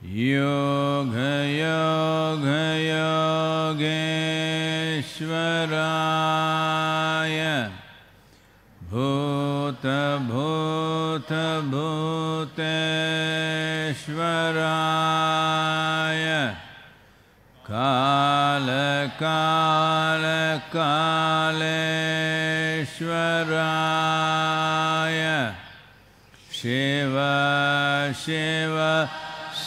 योगयोगयोगेश्वराय भूत भूत भूत श्वर कालकाल कालश्वराय शेव शेव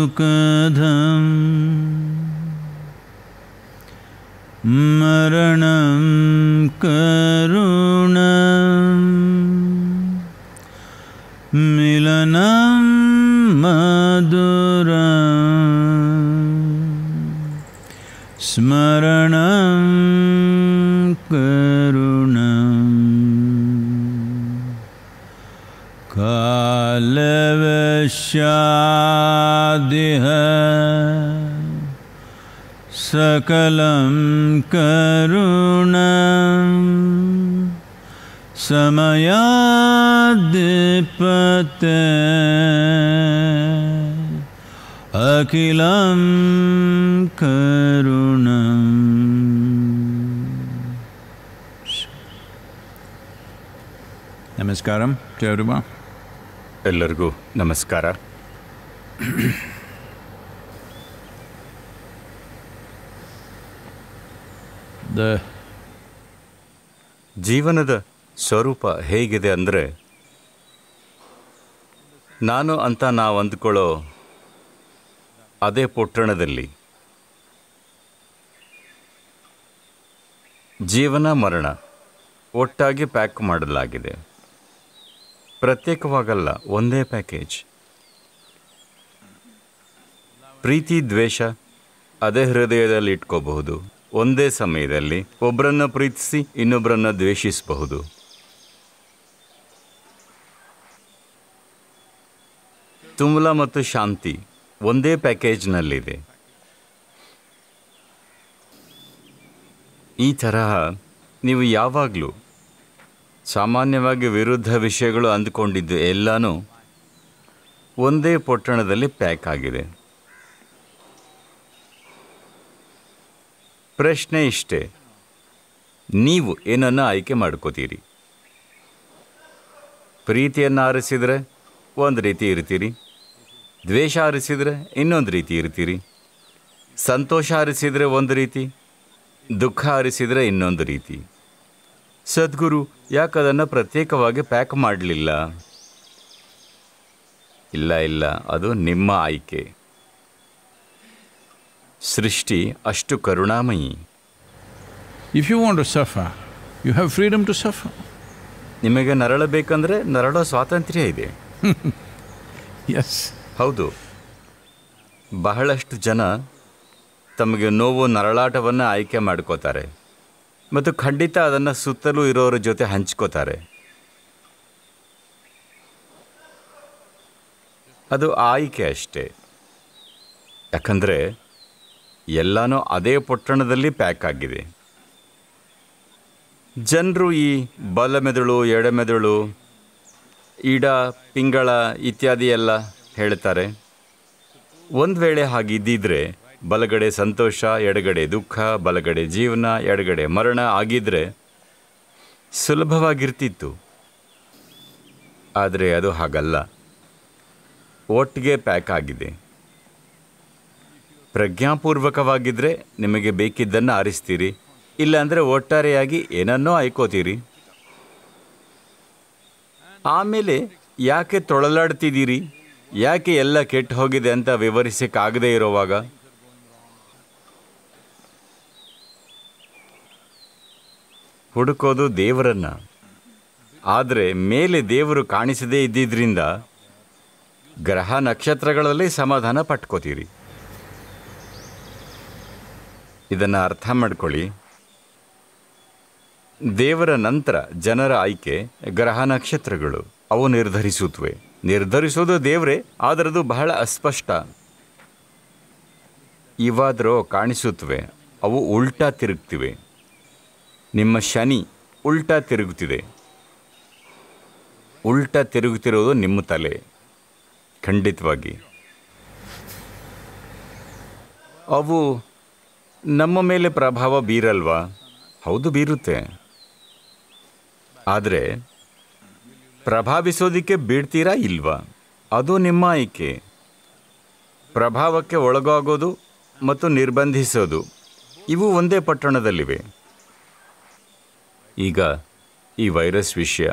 सुखदं मरणं करुणं मिलनं मधुरं स्मरणं करुणम् कालवश्या सकलं करुणं समयादिपते अखिलं करुणं ನಮಸ್ಕಾರ ಕೇಳುವ एल्लर्गु नमस्कारा ಜೀವನದ ಸ್ವರೂಪ ಹೇಗಿದೆ ಅಂದರೆ ನಾನು ಅಂತ ನಾವು ಅಂದ್ಕೊಳ್ಳೋ ಅದೇ ಪೊಟ್ಟಣದಲ್ಲಿ ಜೀವನ ಮರಣ ಒಟ್ಟಾಗಿ ಪ್ಯಾಕ್ ಮಾಡಲಾಗಿದೆ ಪ್ರತ್ಯೇಕವಾಗಲ್ಲ ಒಂದೇ ಪ್ಯಾಕೇಜ್ ಪ್ರೀತಿ ದ್ವೇಷ ಅದೇ ಹೃದಯದಲ್ಲಿ ಇಟ್ಕೋಬಹುದು ಒಂದೇ ಸಮಯದಲ್ಲಿ ಒಬ್ಬರನ್ನು ಪ್ರೀತಿಸಿ ಇನ್ನೊಬ್ಬರನ್ನು ದ್ವೇಷಿಸಬಹುದು ತುಮಲ ಮತ್ತು ಶಾಂತಿ ಒಂದೇ ಪ್ಯಾಕೇಜ್ನಲ್ಲಿದೆ ಈ ತರಹ ನೀವು ಯಾವಾಗಲೂ ಸಾಮಾನ್ಯವಾಗಿ ವಿರುದ್ಧ ವಿಷಯಗಳು ಅಂದುಕೊಂಡಿದ್ದು ಎಲ್ಲನೂ ಒಂದೇ ಪೊಟ್ಟಣದಲ್ಲಿ ಪ್ಯಾಕ್ ಆಗಿದೆ ಪ್ರಶ್ನೆ ಇಷ್ಟೇ ನೀವು ಏನನ್ನು ಆಯ್ಕೆ ಮಾಡ್ಕೋತೀರಿ ಪ್ರೀತಿಯನ್ನು ಆರಿಸಿದರೆ ಒಂದು ರೀತಿ ಇರ್ತೀರಿ ದ್ವೇಷ ಆರಿಸಿದರೆ ಇನ್ನೊಂದು ರೀತಿ ಇರ್ತೀರಿ ಸಂತೋಷ ಆರಿಸಿದರೆ ಒಂದು ರೀತಿ ದುಃಖ ಆರಿಸಿದರೆ ಇನ್ನೊಂದು ರೀತಿ ಸದ್ಗುರು ಯಾಕದನ್ನು ಪ್ರತ್ಯೇಕವಾಗಿ ಪ್ಯಾಕ್ ಮಾಡಲಿಲ್ಲ ಇಲ್ಲ ಇಲ್ಲ ಅದು ನಿಮ್ಮ ಆಯ್ಕೆ ಸೃಷ್ಟಿ ಅಷ್ಟು ಕರುಣಾಮಯಿ if you want to suffer you have freedom to suffer ನಿಮಗೆ ನರಳಬೇಕಂದ್ರೆ ನರಳೋ ಸ್ವಾತಂತ್ರ್ಯ ಇದೆ ಎಸ್ ಹೌದು ಬಹಳಷ್ಟು ಜನ ತಮಗೆ ನೋವು ನರಳಾಟವನ್ನು ಆಯ್ಕೆ ಮಾಡ್ಕೋತಾರೆ ಮತ್ತು ಖಂಡಿತ ಅದನ್ನು ಸುತ್ತಲೂ ಇರೋರ ಜೊತೆ ಹಂಚ್ಕೋತಾರೆ ಅದು ಆಯ್ಕೆ ಅಷ್ಟೇ ಯಾಕಂದರೆ ಎಲ್ಲನೂ ಅದೇ ಪೊಟ್ಟಣದಲ್ಲಿ ಪ್ಯಾಕ್ ಆಗಿದೆ ಜನರು ಈ ಬಲಮೆದುಳು ಎಡಮೆದುಳು ಇಡ ಪಿಂಗಳ ಇತ್ಯಾದಿ ಎಲ್ಲ ಹೇಳ್ತಾರೆ ಒಂದು ವೇಳೆ ಹಾಗಿದ್ದಿದ್ರೆ ಬಲಗಡೆ ಸಂತೋಷ ಎಡಗಡೆ ದುಃಖ ಬಲಗಡೆ ಜೀವನ ಎಡಗಡೆ ಮರಣ ಆಗಿದ್ದರೆ ಸುಲಭವಾಗಿರ್ತಿತ್ತು ಆದರೆ ಅದು ಹಾಗಲ್ಲ ಒಟ್ಟಿಗೆ ಪ್ಯಾಕ್ ಆಗಿದೆ ಪ್ರಜ್ಞಾಪೂರ್ವಕವಾಗಿದ್ದರೆ ನಿಮಗೆ ಬೇಕಿದ್ದನ್ನು ಆರಿಸ್ತೀರಿ ಇಲ್ಲಾಂದರೆ ಒಟ್ಟಾರೆಯಾಗಿ ಏನನ್ನೋ ಆಯ್ಕೋತೀರಿ ಆಮೇಲೆ ಯಾಕೆ ತೊಳಲಾಡ್ತಿದ್ದೀರಿ ಯಾಕೆ ಎಲ್ಲ ಕೆಟ್ಟು ಹೋಗಿದೆ ಅಂತ ವಿವರಿಸಕ್ಕಾಗದೇ ಇರೋವಾಗ ಹುಡುಕೋದು ದೇವರನ್ನ ಆದರೆ ಮೇಲೆ ದೇವರು ಕಾಣಿಸದೇ ಇದ್ದಿದ್ದರಿಂದ ಗ್ರಹ ನಕ್ಷತ್ರಗಳಲ್ಲಿ ಸಮಾಧಾನ ಪಟ್ಕೋತೀರಿ ಇದನ್ನು ಅರ್ಥ ಮಾಡ್ಕೊಳ್ಳಿ ದೇವರ ನಂತರ ಜನರ ಆಯ್ಕೆ ಗ್ರಹ ನಕ್ಷತ್ರಗಳು ಅವು ನಿರ್ಧರಿಸುತ್ತವೆ ನಿರ್ಧರಿಸೋದು ದೇವರೇ ಆದರದು ಬಹಳ ಅಸ್ಪಷ್ಟ ಇವಾದರೂ ಕಾಣಿಸುತ್ತವೆ ಅವು ಉಲ್ಟಾ ತಿರುಗ್ತಿವೆ ನಿಮ್ಮ ಶನಿ ಉಲ್ಟಾ ತಿರುಗುತ್ತಿದೆ ಉಲ್ಟಾ ತಿರುಗುತ್ತಿರೋದು ನಿಮ್ಮ ತಲೆ ಖಂಡಿತವಾಗಿ ಅವು ನಮ್ಮ ಮೇಲೆ ಪ್ರಭಾವ ಬೀರಲ್ವಾ ಹೌದು ಬೀರುತ್ತೆ ಆದರೆ ಪ್ರಭಾವಿಸೋದಕ್ಕೆ ಬೀಳ್ತೀರಾ ಇಲ್ವಾ ಅದು ನಿಮ್ಮ ಆಯ್ಕೆ ಪ್ರಭಾವಕ್ಕೆ ಒಳಗಾಗೋದು ಮತ್ತು ನಿರ್ಬಂಧಿಸೋದು ಇವು ಒಂದೇ ಪಟ್ಟಣದಲ್ಲಿವೆ ಈಗ ಈ ವೈರಸ್ ವಿಷಯ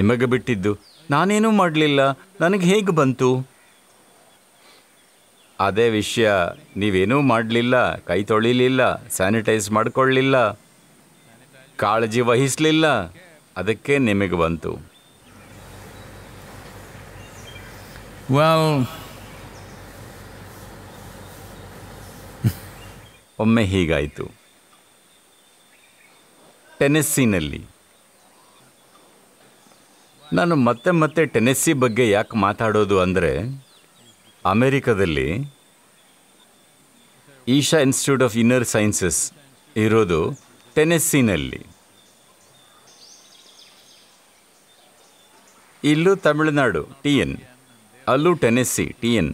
ನಿಮಗೆ ಬಿಟ್ಟಿದ್ದು ನಾನೇನೂ ಮಾಡಲಿಲ್ಲ ನನಗೆ ಹೇಗೆ ಬಂತು ಅದೇ ವಿಷಯ ನೀವೇನೂ ಮಾಡಲಿಲ್ಲ ಕೈ ತೊಳಿಲಿಲ್ಲ ಸ್ಯಾನಿಟೈಸ್ ಮಾಡಿಕೊಳ್ಳಲಿಲ್ಲ ಕಾಳಜಿ ವಹಿಸಲಿಲ್ಲ ಅದಕ್ಕೆ ನಿಮಗೆ ಬಂತು ಒಮ್ಮೆ ಹೀಗಾಯಿತು ಟೆನೆಸ್ಸಿನಲ್ಲಿ ನಾನು ಮತ್ತೆ ಮತ್ತೆ ಟೆನೆಸ್ಸಿ ಬಗ್ಗೆ ಯಾಕೆ ಮಾತಾಡೋದು ಅಂದರೆ ಅಮೆರಿಕದಲ್ಲಿ Isha institute of inner sciences ಇರೋದು ಟೆನೆಸ್ಸಿನಲ್ಲಿ ಇಲ್ಲೂ ತಮಿಳುನಾಡು ಟಿ ಎನ್ ಅಲ್ಲೂ ಟೆನೆಸ್ಸಿ ಟಿ ಎನ್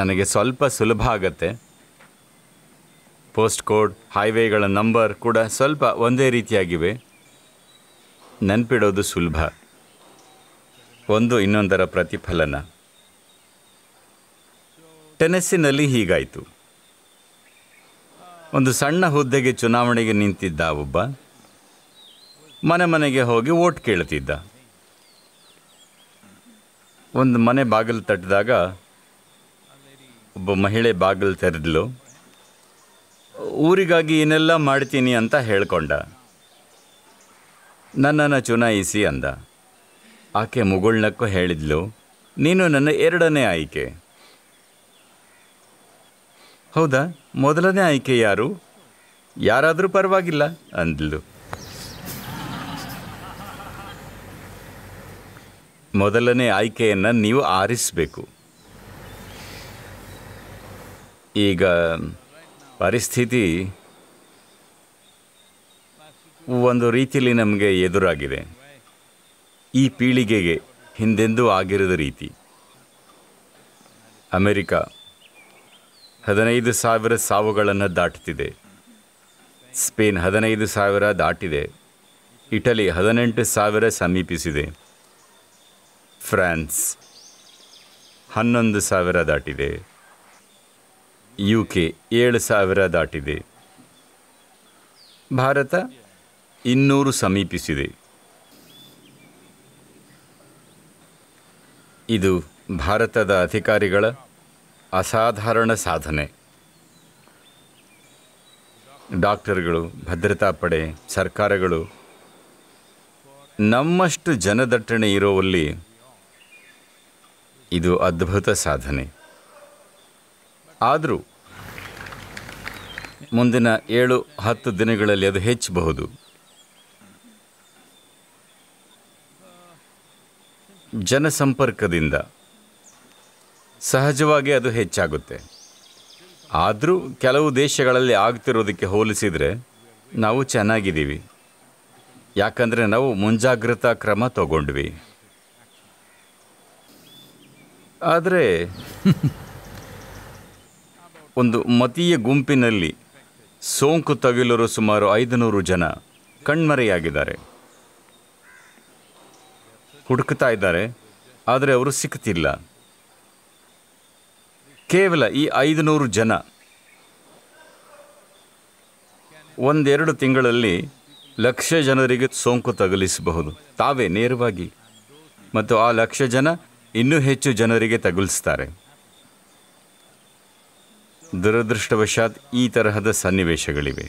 ನನಗೆ ಸ್ವಲ್ಪ ಸುಲಭ ಆಗತ್ತೆ ಪೋಸ್ಟ್ ಕೋಡ್ ಹೈವೇಗಳ ನಂಬರ್ ಕೂಡ ಸ್ವಲ್ಪ ಒಂದೇ ರೀತಿಯಾಗಿವೆ ನೆನಪಿಡೋದು ಸುಲಭ ಒಂದು ಇನ್ನೊಂದರ ಪ್ರತಿಫಲನ ಟೆನೆಸ್ಸಿನಲ್ಲಿ ಹೀಗಾಯಿತು ಒಂದು ಸಣ್ಣ ಹುದ್ದೆಗೆ ಚುನಾವಣೆಗೆ ನಿಂತಿದ್ದ ಒಬ್ಬ ಮನೆ ಮನೆಗೆ ಹೋಗಿ ಓಟ್ ಕೇಳ್ತಿದ್ದ ಒಂದು ಮನೆ ಬಾಗಿಲು ತಟ್ಟಿದಾಗ ಒಬ್ಬ ಮಹಿಳೆ ಬಾಗಿಲು ತೆರೆದ್ಲು ಊರಿಗಾಗಿ ಏನೆಲ್ಲ ಮಾಡ್ತೀನಿ ಅಂತ ಹೇಳ್ಕೊಂಡ ನನ್ನನ್ನು ಚುನಾಯಿಸಿ ಅಂದ ಆಕೆ ಮುಗುಳ್ನಕ್ಕೂ ಹೇಳಿದ್ಲು ನೀನು ನನ್ನ ಎರಡನೇ ಆಯ್ಕೆ ಹೌದಾ ಮೊದಲನೇ ಆಯ್ಕೆ ಯಾರು ಯಾರಾದರೂ ಪರವಾಗಿಲ್ಲ ಅಂದ್ಲು ಮೊದಲನೇ ಆಯ್ಕೆಯನ್ನು ನೀವು ಆರಿಸಬೇಕು ಈಗ ಪರಿಸ್ಥಿತಿ ಒಂದು ರೀತಿಯಲ್ಲಿ ನಮಗೆ ಎದುರಾಗಿದೆ ಈ ಪೀಳಿಗೆಗೆ ಹಿಂದೆಂದೂ ಆಗಿರದ ರೀತಿ ಅಮೆರಿಕ ಹದಿನೈದು ಸಾವಿರ ಸಾವುಗಳನ್ನು ದಾಟುತ್ತಿದೆ ಸ್ಪೇನ್ ಹದಿನೈದು ಸಾವಿರ ದಾಟಿದೆ ಇಟಲಿ ಹದಿನೆಂಟು ಸಾವಿರ ಸಮೀಪಿಸಿದೆ ಫ್ರಾನ್ಸ್ ಹನ್ನೊಂದು ಸಾವಿರ ದಾಟಿದೆ ಯು ಕೆ ಏಳು ಸಾವಿರ ದಾಟಿದೆ ಭಾರತ ಇನ್ನೂರು ಸಮೀಪಿಸಿದೆ ಇದು ಭಾರತದ ಅಧಿಕಾರಿಗಳ ಅಸಾಧಾರಣ ಸಾಧನೆ ಡಾಕ್ಟರ್ಗಳು ಭದ್ರತಾ ಪಡೆ ಸರ್ಕಾರಗಳು ನಮ್ಮಷ್ಟು ಜನದಟ್ಟಣೆ ಇರೋವಲ್ಲಿ ಇದು ಅದ್ಭುತ ಸಾಧನೆ ಆದರೂ ಮುಂದಿನ ಏಳು ಹತ್ತು ದಿನಗಳಲ್ಲಿ ಅದು ಹೆಚ್ಚಬಹುದು ಜನಸಂಪರ್ಕದಿಂದ ಸಹಜವಾಗಿ ಅದು ಹೆಚ್ಚಾಗುತ್ತೆ ಆದರೂ ಕೆಲವು ದೇಶಗಳಲ್ಲಿ ಆಗ್ತಿರೋದಕ್ಕೆ ಹೋಲಿಸಿದರೆ ನಾವು ಚೆನ್ನಾಗಿದ್ದೀವಿ ಯಾಕಂದರೆ ನಾವು ಮುಂಜಾಗ್ರತಾ ಕ್ರಮ ತಗೊಂಡ್ವಿ ಆದರೆ ಒಂದು ಮತೀಯ ಗುಂಪಿನಲ್ಲಿ ಸೋಂಕು ತಗಿಲರು ಸುಮಾರು ಐದುನೂರು ಜನ ಕಣ್ಮರೆಯಾಗಿದ್ದಾರೆ ಹುಡುಕ್ತಾ ಇದ್ದಾರೆ ಆದರೆ ಅವರು ಸಿಕ್ತಿಲ್ಲ ಕೇವಲ ಈ ಐದುನೂರು ಜನ ಒಂದೆರಡು ತಿಂಗಳಲ್ಲಿ ಲಕ್ಷ ಜನರಿಗೆ ಸೋಂಕು ತಗುಲಿಸಬಹುದು ತಾವೇ ನೇರವಾಗಿ ಮತ್ತು ಆ ಲಕ್ಷ ಜನ ಇನ್ನೂ ಹೆಚ್ಚು ಜನರಿಗೆ ತಗುಲಿಸ್ತಾರೆ ದುರದೃಷ್ಟವಶಾತ್ ಈ ತರಹದ ಸನ್ನಿವೇಶಗಳಿವೆ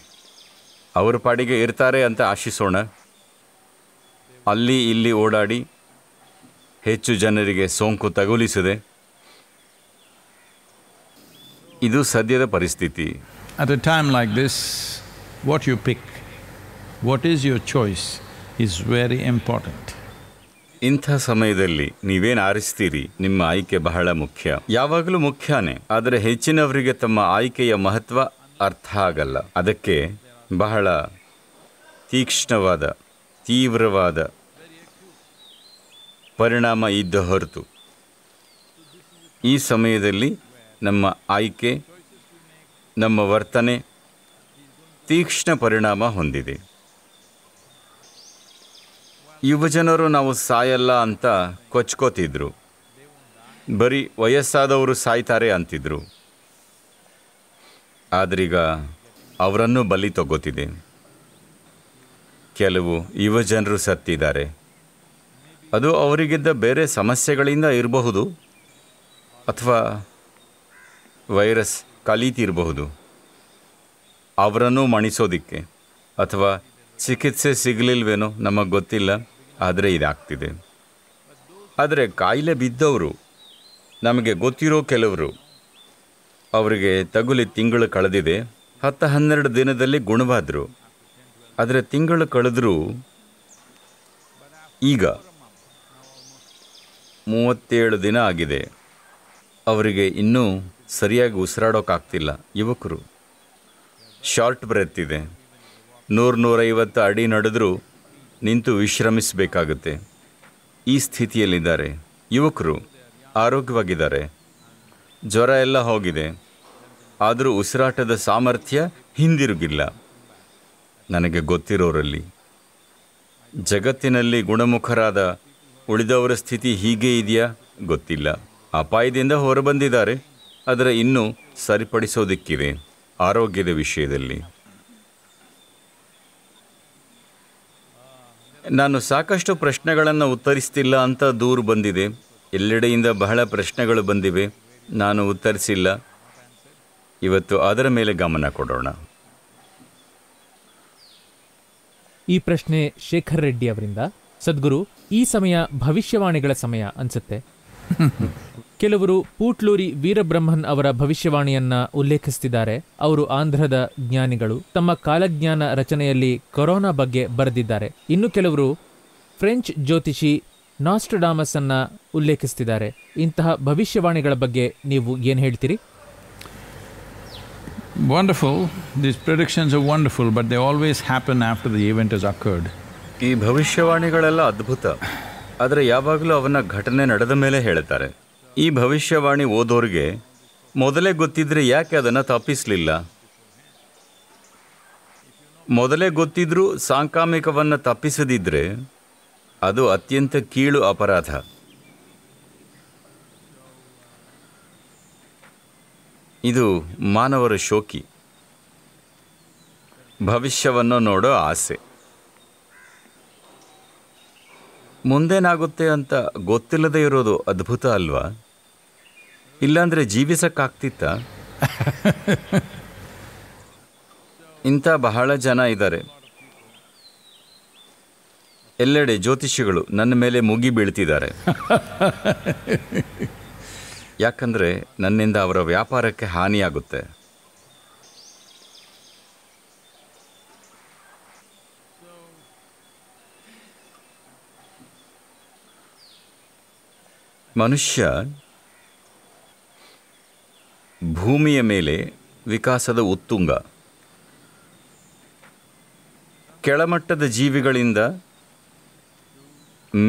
ಅವರ ಪಾಡಿಗೆ ಇರ್ತಾರೆ ಅಂತ ಆಶಿಸೋಣ ಅಲ್ಲಿ ಇಲ್ಲಿ ಓಡಾಡಿ ಹೆಚ್ಚು ಜನರಿಗೆ ಸೋಂಕು ತಗುಲಿಸಿದೆ ಇದು ಸದ್ಯದ ಪರಿಸ್ಥಿತಿ at a time like this what you pick what is your choice is very important ಇಂಥ ಸಮಯದಲ್ಲಿ ನೀವೇನು ಆರಿಸ್ತೀರಿ ನಿಮ್ಮ ಆಯ್ಕೆ ಬಹಳ ಮುಖ್ಯ ಯಾವಾಗಲೂ ಮುಖ್ಯನೇ ಆದರೆ ಹೆಚ್ಚಿನವರಿಗೆ ತಮ್ಮ ಆಯ್ಕೆಯ ಮಹತ್ವ ಅರ್ಥ ಆಗಲ್ಲ ಅದಕ್ಕೆ ಬಹಳ ತೀಕ್ಷ್ಣವಾದ ತೀವ್ರವಾದ ಪರಿಣಾಮ ಇದ್ದ ಹೊರತು ಈ ಸಮಯದಲ್ಲಿ ನಮ್ಮ ಆಯ್ಕೆ ನಮ್ಮ ವರ್ತನೆ ತೀಕ್ಷ್ಣ ಪರಿಣಾಮ ಹೊಂದಿದೆ ಯುವಜನರು ನಾವು ಸಾಯಲ್ಲ ಅಂತ ಕೊಚ್ಕೋತಿದ್ರು ಬರೀ ವಯಸ್ಸಾದವರು ಸಾಯ್ತಾರೆ ಅಂತಿದ್ರು ಆದ್ರೀಗ ಅವರನ್ನು ಬಲಿ ತಗೋತಿದೆ ಕೆಲವು ಯುವಜನರು ಸತ್ತಿದ್ದಾರೆ ಅದು ಅವರಿಗಿದ್ದ ಬೇರೆ ಸಮಸ್ಯೆಗಳಿಂದ ಇರಬಹುದು ಅಥವಾ ವೈರಸ್ ಕಲೀತಿರಬಹುದು ಅವರನ್ನು ಮಣಿಸೋದಿಕ್ಕೆ ಅಥವಾ ಚಿಕಿತ್ಸೆ ಸಿಗಲಿಲ್ವೇನೋ ನಮಗೆ ಗೊತ್ತಿಲ್ಲ ಆದರೆ ಇದಾಗ್ತಿದೆ ಆದರೆ ಕಾಯಿಲೆ ಬಿದ್ದವರು ನಮಗೆ ಗೊತ್ತಿರೋ ಕೆಲವರು ಅವರಿಗೆ ತಗುಲಿ ತಿಂಗಳು ಕಳೆದಿದೆ ಹತ್ತು ಹನ್ನೆರಡು ದಿನದಲ್ಲಿ ಗುಣವಾದರು ಆದರೆ ತಿಂಗಳು ಕಳೆದರೂ ಈಗ ಮೂವತ್ತೇಳು ದಿನ ಆಗಿದೆ ಅವರಿಗೆ ಇನ್ನೂ ಸರಿಯಾಗಿ ಉಸಿರಾಡೋಕ್ಕಾಗ್ತಿಲ್ಲ ಯುವಕರು ಶಾರ್ಟ್ ಬ್ರೆತ್ ಇದೆ ನೂರು ನೂರೈವತ್ತು ಅಡಿ ನಡೆದರೂ ನಿಂತು ವಿಶ್ರಮಿಸಬೇಕಾಗುತ್ತೆ ಈ ಸ್ಥಿತಿಯಲ್ಲಿದ್ದಾರೆ ಯುವಕರು ಆರೋಗ್ಯವಾಗಿದ್ದಾರೆ ಜ್ವರ ಎಲ್ಲ ಹೋಗಿದೆ ಆದರೂ ಉಸಿರಾಟದ ಸಾಮರ್ಥ್ಯ ಹಿಂದಿರುಗಿಲ್ಲ ನನಗೆ ಗೊತ್ತಿರೋರಲ್ಲಿ ಜಗತ್ತಿನಲ್ಲಿ ಗುಣಮುಖರಾದ ಉಳಿದವರ ಸ್ಥಿತಿ ಹೀಗೆ ಇದೆಯಾ ಗೊತ್ತಿಲ್ಲ ಅಪಾಯದಿಂದ ಹೊರಬಂದಿದ್ದಾರೆ ಆದರೆ ಇನ್ನೂ ಸರಿಪಡಿಸೋದಕ್ಕಿದೆ ಆರೋಗ್ಯದ ವಿಷಯದಲ್ಲಿ ನಾನು ಸಾಕಷ್ಟು ಪ್ರಶ್ನೆಗಳನ್ನು ಉತ್ತರಿಸ್ತಿಲ್ಲ ಅಂತ ದೂರು ಬಂದಿದೆ ಎಲ್ಲೆಡೆಯಿಂದ ಬಹಳ ಪ್ರಶ್ನೆಗಳು ಬಂದಿವೆ ನಾನು ಉತ್ತರಿಸಿಲ್ಲ ಇವತ್ತು ಅದರ ಮೇಲೆ ಗಮನ ಕೊಡೋಣ ಈ ಪ್ರಶ್ನೆ ಶೇಖರ್ ರೆಡ್ಡಿ ಅವರಿಂದ ಸದ್ಗುರು ಈ ಸಮಯ ಭವಿಷ್ಯವಾಣಿಗಳ ಸಮಯ ಅನ್ಸುತ್ತೆ ಕೆಲವರು ಪೂಟ್ಲೂರಿ ವೀರಬ್ರಹ್ಮನ್ ಅವರ ಭವಿಷ್ಯವಾಣಿಯನ್ನ ಉಲ್ಲೇಖಿಸುತ್ತಿದ್ದಾರೆ ಅವರು ಆಂಧ್ರದ ಜ್ಞಾನಿಗಳು ತಮ್ಮ ಕಾಲಜ್ಞಾನ ರಚನೆಯಲ್ಲಿ ಕೊರೋನಾ ಬಗ್ಗೆ ಬರೆದಿದ್ದಾರೆ ಇನ್ನು ಕೆಲವರು ಫ್ರೆಂಚ್ ಜ್ಯೋತಿಷಿ ನಾಸ್ಟ್ರಡಾಮಸ್ ಅನ್ನ ಉಲ್ಲೇಖಿಸುತ್ತಿದ್ದಾರೆ ಇಂತಹ ಭವಿಷ್ಯವಾಣಿಗಳ ಬಗ್ಗೆ ನೀವು ಏನು ಹೇಳ್ತೀರಿ wonderful this productions wonderful but they always happen after the event is occurred ಈ ಭವಿಷ್ಯವಾಣಿಗಳೆಲ್ಲ ಅದ್ಭುತ ಆದರೆ ಯಾವಾಗಲೂ ಅವನ್ನ ಘಟನೆ ನಡೆದ ಮೇಲೆ ಹೇಳ್ತಾರೆ ಈ ಭವಿಷ್ಯವಾಣಿ ಓದೋರಿಗೆ ಮೊದಲೇ ಗೊತ್ತಿದ್ರೆ ಯಾಕೆ ಅದನ್ನು ತಪ್ಪಿಸಲಿಲ್ಲ ಮೊದಲೇ ಗೊತ್ತಿದ್ರೂ ಸಾಂಕ್ರಾಮಿಕವನ್ನು ತಪ್ಪಿಸದಿದ್ದರೆ ಅದು ಅತ್ಯಂತ ಕೀಳು ಅಪರಾಧ ಇದು ಮಾನವರ ಶೋಕಿ ಭವಿಷ್ಯವನ್ನು ನೋಡೋ ಆಸೆ ಮುಂದೇನಾಗುತ್ತೆ ಅಂತ ಗೊತ್ತಿಲ್ಲದೆ ಇರೋದು ಅದ್ಭುತ ಅಲ್ವಾ ಇಲ್ಲಾಂದರೆ ಜೀವಿಸಕ್ಕಾಗ್ತಿತ್ತ ಇಂಥ ಬಹಳ ಜನ ಇದ್ದಾರೆ ಎಲ್ಲೆಡೆ ಜ್ಯೋತಿಷಿಗಳು ನನ್ನ ಮೇಲೆ ಮುಗಿ ಬೀಳ್ತಿದ್ದಾರೆ ಯಾಕಂದರೆ ನನ್ನಿಂದ ಅವರ ವ್ಯಾಪಾರಕ್ಕೆ ಹಾನಿಯಾಗುತ್ತೆ ಮನುಷ್ಯ ಭೂಮಿಯ ಮೇಲೆ ವಿಕಾಸದ ಉತ್ತುಂಗ ಕೆಳಮಟ್ಟದ ಜೀವಿಗಳಿಂದ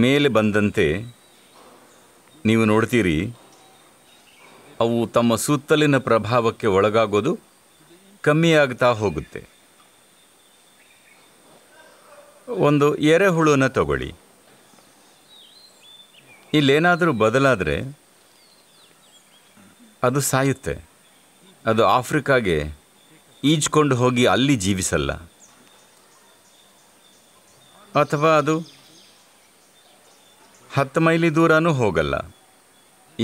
ಮೇಲೆ ಬಂದಂತೆ ನೀವು ನೋಡ್ತೀರಿ ಅವು ತಮ್ಮ ಸುತ್ತಲಿನ ಪ್ರಭಾವಕ್ಕೆ ಒಳಗಾಗೋದು ಕಮ್ಮಿಯಾಗ್ತಾ ಹೋಗುತ್ತೆ ಒಂದು ಎರೆಹುಳನ್ನು ತಗೊಳ್ಳಿ ಇಲ್ಲೇನಾದರೂ ಬದಲಾದರೆ ಅದು ಸಾಯುತ್ತೆ ಅದು ಆಫ್ರಿಕಾಗೆ ಈಜ್ಕೊಂಡು ಹೋಗಿ ಅಲ್ಲಿ ಜೀವಿಸಲ್ಲ ಅಥವಾ ಅದು ಹತ್ತು ಮೈಲಿ ದೂರನೂ ಹೋಗಲ್ಲ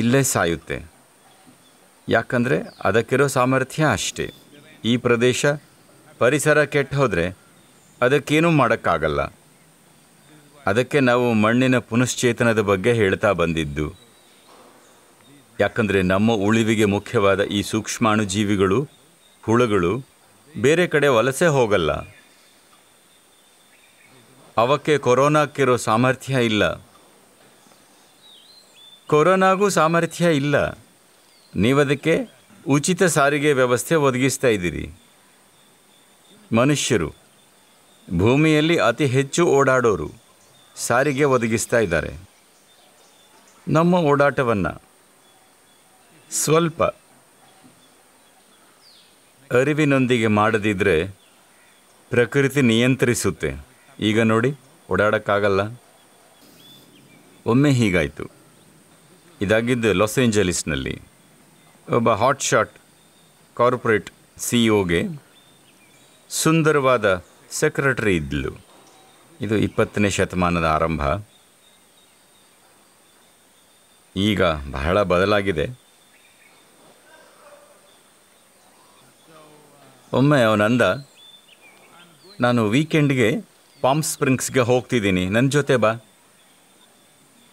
ಇಲ್ಲೇ ಸಾಯುತ್ತೆ ಯಾಕಂದರೆ ಅದಕ್ಕಿರೋ ಸಾಮರ್ಥ್ಯ ಅಷ್ಟೇ ಈ ಪ್ರದೇಶ ಪರಿಸರ ಕೆಟ್ಟ ಹೋದರೆ ಅದಕ್ಕೇನೂ ಮಾಡೋಕ್ಕಾಗಲ್ಲ ಅದಕ್ಕೆ ನಾವು ಮಣ್ಣಿನ ಪುನಶ್ಚೇತನದ ಬಗ್ಗೆ ಹೇಳ್ತಾ ಬಂದಿದ್ದು ಯಾಕಂದರೆ ನಮ್ಮ ಉಳಿವಿಗೆ ಮುಖ್ಯವಾದ ಈ ಸೂಕ್ಷ್ಮಾಣುಜೀವಿಗಳು ಹುಳುಗಳು ಬೇರೆ ಕಡೆ ವಲಸೆ ಹೋಗಲ್ಲ ಅವಕ್ಕೆ ಕೊರೋನಾಕ್ಕಿರೋ ಸಾಮರ್ಥ್ಯ ಇಲ್ಲ ಕೊರೋನಾಗೂ ಸಾಮರ್ಥ್ಯ ಇಲ್ಲ ನೀವದಕ್ಕೆ ಉಚಿತ ಸಾರಿಗೆ ವ್ಯವಸ್ಥೆ ಒದಗಿಸ್ತಾ ಇದ್ದೀರಿ ಮನುಷ್ಯರು ಭೂಮಿಯಲ್ಲಿ ಅತಿ ಹೆಚ್ಚು ಓಡಾಡೋರು ಸಾರಿಗೆ ಒದಗಿಸ್ತಾ ಇದ್ದಾರೆ ನಮ್ಮ ಓಡಾಟವನ್ನು ಸ್ವಲ್ಪ ಅರಿವಿನೊಂದಿಗೆ ಮಾಡದಿದ್ದರೆ ಪ್ರಕೃತಿ ನಿಯಂತ್ರಿಸುತ್ತೆ ಈಗ ನೋಡಿ ಓಡಾಡೋಕ್ಕಾಗಲ್ಲ ಒಮ್ಮೆ ಹೀಗಾಯಿತು ಇದಾಗಿದ್ದು ಲಾಸ್ ಏಂಜಲೀಸ್ನಲ್ಲಿ ಒಬ್ಬ hot shot corporate C E ಸುಂದರವಾದ ಸೆಕ್ರೆಟರಿ ಇದ್ದಳು ಇದು ಇಪ್ಪತ್ತನೇ ಶತಮಾನದ ಆರಂಭ ಈಗ ಬಹಳ ಬದಲಾಗಿದೆ ಒಮ್ಮೆ ಅವನಂದ ನಾನು ವೀಕೆಂಡ್ಗೆ ಪಾಮ್ ಸ್ಪ್ರಿಂಗ್ಸ್ಗೆ ಹೋಗ್ತಿದ್ದೀನಿ ನನ್ನ ಜೊತೆ ಬಾ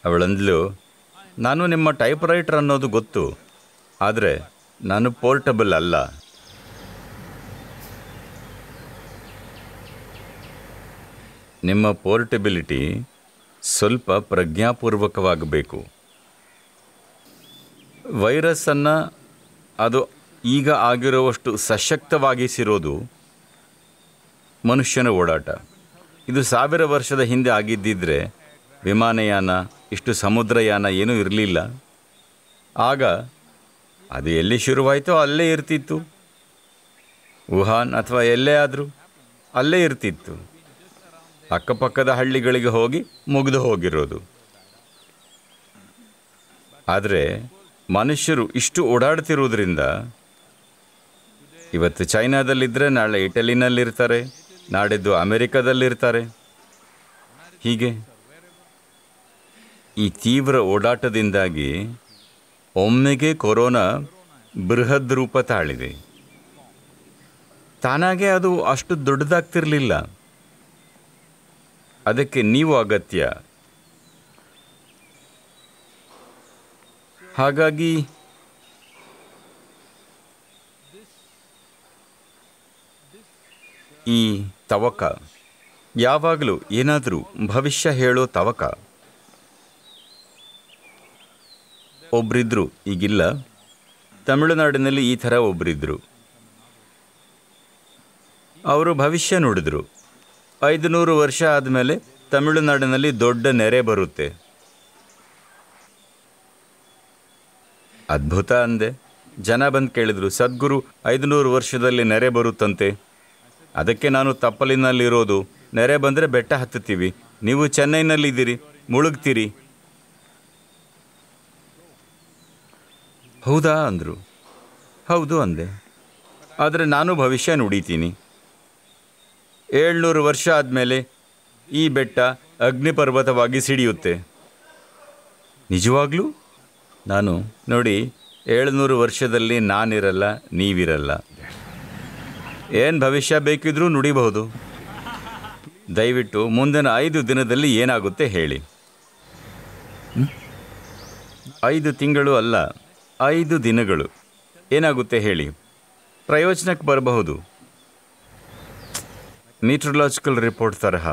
ಅವಳಂದ್ಲು ನಾನು ನಿಮ್ಮ ಟೈಪ್ ರೈಟರ್ ಅನ್ನೋದು ಗೊತ್ತು ಆದರೆ ನಾನು ಪೋರ್ಟಬಲ್ ಅಲ್ಲ ನಿಮ್ಮ ಪೋರ್ಟೆಬಿಲಿಟಿ ಸ್ವಲ್ಪ ಪ್ರಜ್ಞಾಪೂರ್ವಕವಾಗಬೇಕು ವೈರಸ್ಸನ್ನು ಅದು ಈಗ ಆಗಿರುವಷ್ಟು ಸಶಕ್ತವಾಗಿಸಿರೋದು ಮನುಷ್ಯನ ಓಡಾಟ ಇದು ಸಾವಿರ ವರ್ಷದ ಹಿಂದೆ ಆಗಿದ್ದಿದ್ದರೆ ವಿಮಾನಯಾನ ಇಷ್ಟು ಸಮುದ್ರಯಾನ ಏನೂ ಇರಲಿಲ್ಲ ಆಗ ಅದು ಎಲ್ಲಿ ಶುರುವಾಯಿತೋ ಅಲ್ಲೇ ಇರ್ತಿತ್ತು ವುಹಾನ್ ಅಥವಾ ಎಲ್ಲೇ ಆದರೂ ಅಲ್ಲೇ ಇರ್ತಿತ್ತು ಅಕ್ಕಪಕ್ಕದ ಹಳ್ಳಿಗಳಿಗೆ ಹೋಗಿ ಮುಗಿದು ಹೋಗಿರೋದು ಆದರೆ ಮನುಷ್ಯರು ಇಷ್ಟು ಓಡಾಡ್ತಿರೋದ್ರಿಂದ ಇವತ್ತು ಚೈನಾದಲ್ಲಿದ್ದರೆ ನಾಳೆ ಇಟಲಿನಲ್ಲಿರ್ತಾರೆ ನಾಡಿದ್ದು ಅಮೆರಿಕದಲ್ಲಿರ್ತಾರೆ ಹೀಗೆ ಈ ತೀವ್ರ ಓಡಾಟದಿಂದಾಗಿ ಒಮ್ಮೆಗೆ ಕೊರೋನಾ ಬೃಹದ್ ರೂಪ ತಾಳಿದೆ ತಾನಾಗೆ ಅದು ಅಷ್ಟು ದೊಡ್ಡದಾಗ್ತಿರಲಿಲ್ಲ ಅದಕ್ಕೆ ನೀವು ಅಗತ್ಯ ಹಾಗಾಗಿ ಈ ತವಕ ಯಾವಾಗಲೂ ಏನಾದರೂ ಭವಿಷ್ಯ ಹೇಳೋ ತವಕ ಒಬ್ರಿದ್ರು ಈಗಿಲ್ಲ ತಮಿಳುನಾಡಿನಲ್ಲಿ ಈ ಥರ ಒಬ್ಬರಿದ್ದರು ಅವರು ಭವಿಷ್ಯ ನೋಡಿದ್ರು ಐದುನೂರು ವರ್ಷ ಆದಮೇಲೆ ತಮಿಳುನಾಡಿನಲ್ಲಿ ದೊಡ್ಡ ನೆರೆ ಬರುತ್ತೆ ಅದ್ಭುತ ಅಂದೆ ಜನ ಬಂದು ಕೇಳಿದ್ರು ಸದ್ಗುರು ಐದುನೂರು ವರ್ಷದಲ್ಲಿ ನೆರೆ ಬರುತ್ತಂತೆ ಅದಕ್ಕೆ ನಾನು ತಪ್ಪಲಿನಲ್ಲಿರೋದು ನೆರೆ ಬಂದರೆ ಬೆಟ್ಟ ಹತ್ತುತ್ತೀವಿ ನೀವು ಚೆನ್ನೈನಲ್ಲಿದ್ದೀರಿ ಮುಳುಗ್ತೀರಿ ಹೌದಾ ಅಂದರು ಹೌದು ಅಂದೆ ಆದರೆ ನಾನು ಭವಿಷ್ಯ ನುಡಿತೀನಿ ಏಳ್ನೂರು ವರ್ಷ ಆದಮೇಲೆ ಈ ಬೆಟ್ಟ ಅಗ್ನಿಪರ್ವತವಾಗಿ ಸಿಡಿಯುತ್ತೆ ನಿಜವಾಗ್ಲೂ ನಾನು ನೋಡಿ ಏಳ್ನೂರು ವರ್ಷದಲ್ಲಿ ನಾನಿರಲ್ಲ ನೀವಿರಲ್ಲ ಏನು ಭವಿಷ್ಯ ಬೇಕಿದ್ರೂ ನುಡಿಬಹುದು ದಯವಿಟ್ಟು ಮುಂದಿನ ಐದು ದಿನದಲ್ಲಿ ಏನಾಗುತ್ತೆ ಹೇಳಿ ಐದು ತಿಂಗಳು ಅಲ್ಲ ಐದು ದಿನಗಳು ಏನಾಗುತ್ತೆ ಹೇಳಿ ಪ್ರಯೋಜನಕ್ಕೆ ಬರಬಹುದು ಮೀಟ್ರೊಲಾಜಿಕಲ್ ರಿಪೋರ್ಟ್ ತರಹ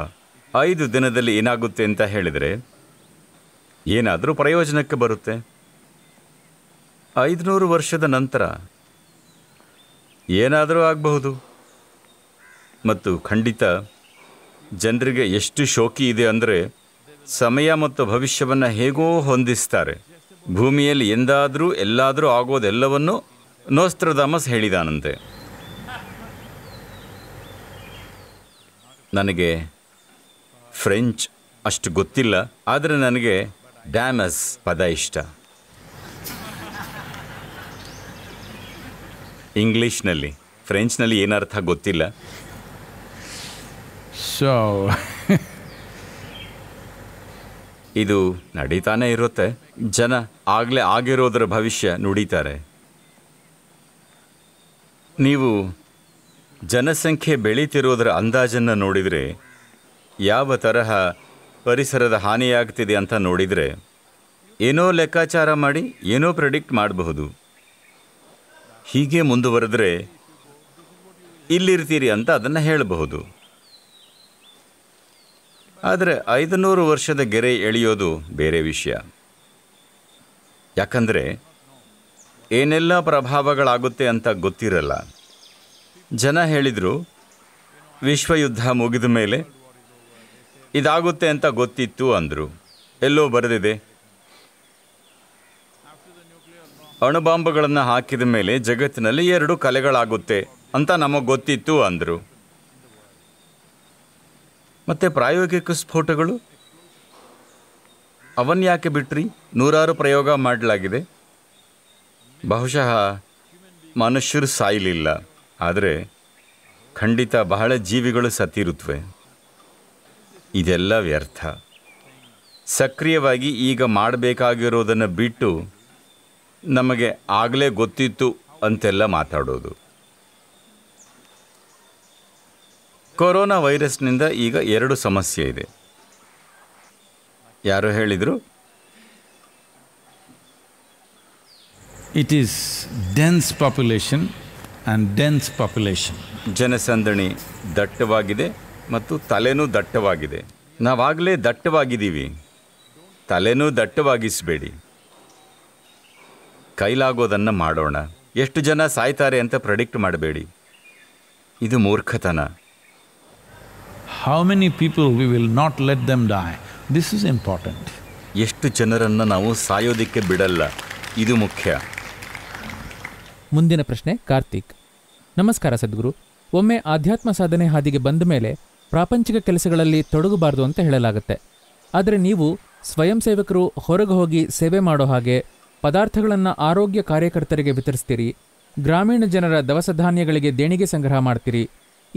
ಐದು ದಿನದಲ್ಲಿ ಏನಾಗುತ್ತೆ ಅಂತ ಹೇಳಿದರೆ ಏನಾದರೂ ಪ್ರಯೋಜನಕ್ಕೆ ಬರುತ್ತೆ ಐದುನೂರು ವರ್ಷದ ನಂತರ ಏನಾದರೂ ಆಗಬಹುದು ಮತ್ತು ಖಂಡಿತ ಜನರಿಗೆ ಎಷ್ಟು ಶೋಕಿ ಇದೆ ಅಂದರೆ ಸಮಯ ಮತ್ತು ಭವಿಷ್ಯವನ್ನು ಹೇಗೋ ಹೊಂದಿಸ್ತಾರೆ ಭೂಮಿಯಲ್ಲಿ ಎಂದಾದರೂ ಎಲ್ಲಾದರೂ ಆಗೋದೆಲ್ಲವನ್ನು ನೋಸ್ತ್ರದಾಮಸ್ ಹೇಳಿದಾನಂತೆ ನನಗೆ ಫ್ರೆಂಚ್ ಅಷ್ಟು ಗೊತ್ತಿಲ್ಲ ಆದರೆ ನನಗೆ ಡ್ಯಾಮಸ್ ಪದ ಇಷ್ಟ ಇಂಗ್ಲೀಷ್ನಲ್ಲಿ ಫ್ರೆಂಚ್ನಲ್ಲಿ ಏನರ್ಥ ಗೊತ್ತಿಲ್ಲ ಸೊ ಇದು ನಡೀತಾನೆ ಇರುತ್ತೆ ಜನ ಆಗಲೇ ಆಗಿರೋದರ ಭವಿಷ್ಯ ನುಡಿತಾರೆ ನೀವು ಜನಸಂಖ್ಯೆ ಬೆಳೀತಿರೋದರ ಅಂದಾಜನ್ನು ನೋಡಿದರೆ ಯಾವ ತರಹ ಪರಿಸರದ ಹಾನಿಯಾಗ್ತಿದೆ ಅಂತ ನೋಡಿದರೆ ಏನೋ ಲೆಕ್ಕಾಚಾರ ಮಾಡಿ ಏನೋ ಪ್ರೆಡಿಕ್ಟ್ ಮಾಡಬಹುದು ಹೀಗೆ ಮುಂದುವರೆದ್ರೆ ಇಲ್ಲಿರ್ತೀರಿ ಅಂತ ಅದನ್ನು ಹೇಳಬಹುದು ಆದರೆ ಐದುನೂರು ವರ್ಷದ ಗೆರೆ ಎಳೆಯೋದು ಬೇರೆ ವಿಷಯ ಯಾಕಂದರೆ ಏನೆಲ್ಲ ಪ್ರಭಾವಗಳಾಗುತ್ತೆ ಅಂತ ಗೊತ್ತಿರಲ್ಲ ಜನ ಹೇಳಿದರು ವಿಶ್ವಯುದ್ಧ ಮುಗಿದ ಮೇಲೆ ಇದಾಗುತ್ತೆ ಅಂತ ಗೊತ್ತಿತ್ತು ಅಂದರು ಎಲ್ಲೋ ಬರೆದಿದೆ ಅಣುಬಾಂಬುಗಳನ್ನು ಹಾಕಿದ ಮೇಲೆ ಜಗತ್ತಿನಲ್ಲಿ ಎರಡು ಕಲೆಗಳಾಗುತ್ತೆ ಅಂತ ನಮಗೆ ಗೊತ್ತಿತ್ತು ಅಂದರು ಮತ್ತು ಪ್ರಾಯೋಗಿಕ ಸ್ಫೋಟಗಳು ಅವನ್ಯಾಕೆ ಬಿಟ್ರಿ ನೂರಾರು ಪ್ರಯೋಗ ಮಾಡಲಾಗಿದೆ ಬಹುಶಃ ಮನುಷ್ಯರು ಸಾಯಲಿಲ್ಲ ಆದರೆ ಖಂಡಿತ ಬಹಳ ಜೀವಿಗಳು ಸತ್ತಿರುತ್ತವೆ ಇದೆಲ್ಲ ವ್ಯರ್ಥ ಸಕ್ರಿಯವಾಗಿ ಈಗ ಮಾಡಬೇಕಾಗಿರೋದನ್ನು ಬಿಟ್ಟು ನಮಗೆ ಆಗಲೇ ಗೊತ್ತಿತ್ತು ಅಂತೆಲ್ಲ ಮಾತಾಡೋದು ಕೊರೋನಾ ವೈರಸ್ನಿಂದ ಈಗ ಎರಡು ಸಮಸ್ಯೆ ಇದೆ ಯಾರು ಹೇಳಿದರು it is dense population and dense population ಜನಸಂದಣಿ ದಟ್ಟವಾಗಿದೆ ಮತ್ತು ತಲೆನೂ ದಟ್ಟವಾಗಿದೆ ನಾವಾಗಲೇ ದಟ್ಟವಾಗಿದ್ದೀವಿ ತಲೆನೂ ದಟ್ಟವಾಗಿಸಬೇಡಿ ಕೈಲಾಗೋದನ್ನು ಮಾಡೋಣ ಎಷ್ಟು ಜನ ಸಾಯ್ತಾರೆ ಅಂತ ಪ್ರಡಿಕ್ಟ್ ಮಾಡಬೇಡಿ ಇದು ಮೂರ್ಖತನ how many people we will not let them die this is important ಎಷ್ಟು ಜನರನ್ನು ನಾವು ಸಾಯೋದಕ್ಕೆ ಬಿಡಲ್ಲ ಇದು ಮುಖ್ಯ ಮುಂದಿನ ಪ್ರಶ್ನೆ ಕಾರ್ತಿಕ್ ನಮಸ್ಕಾರ ಸದ್ಗುರು ಒಮ್ಮೆ ಆಧ್ಯಾತ್ಮ ಸಾಧನೆ ಹಾದಿಗೆ ಬಂದ ಮೇಲೆ ಪ್ರಾಪಂಚಿಕ ಕೆಲಸಗಳಲ್ಲಿ ತೊಡಗಬಾರದು ಅಂತ ಹೇಳಲಾಗುತ್ತೆ ಆದರೆ ನೀವು ಸ್ವಯಂ ಸೇವಕರು ಹೊರಗೆ ಹೋಗಿ ಸೇವೆ ಮಾಡೋ ಹಾಗೆ ಪದಾರ್ಥಗಳನ್ನು ಆರೋಗ್ಯ ಕಾರ್ಯಕರ್ತರಿಗೆ ವಿತರಿಸ್ತೀರಿ ಗ್ರಾಮೀಣ ಜನರ ದವಸ ಧಾನ್ಯಗಳಿಗೆ ದೇಣಿಗೆ ಸಂಗ್ರಹ ಮಾಡ್ತೀರಿ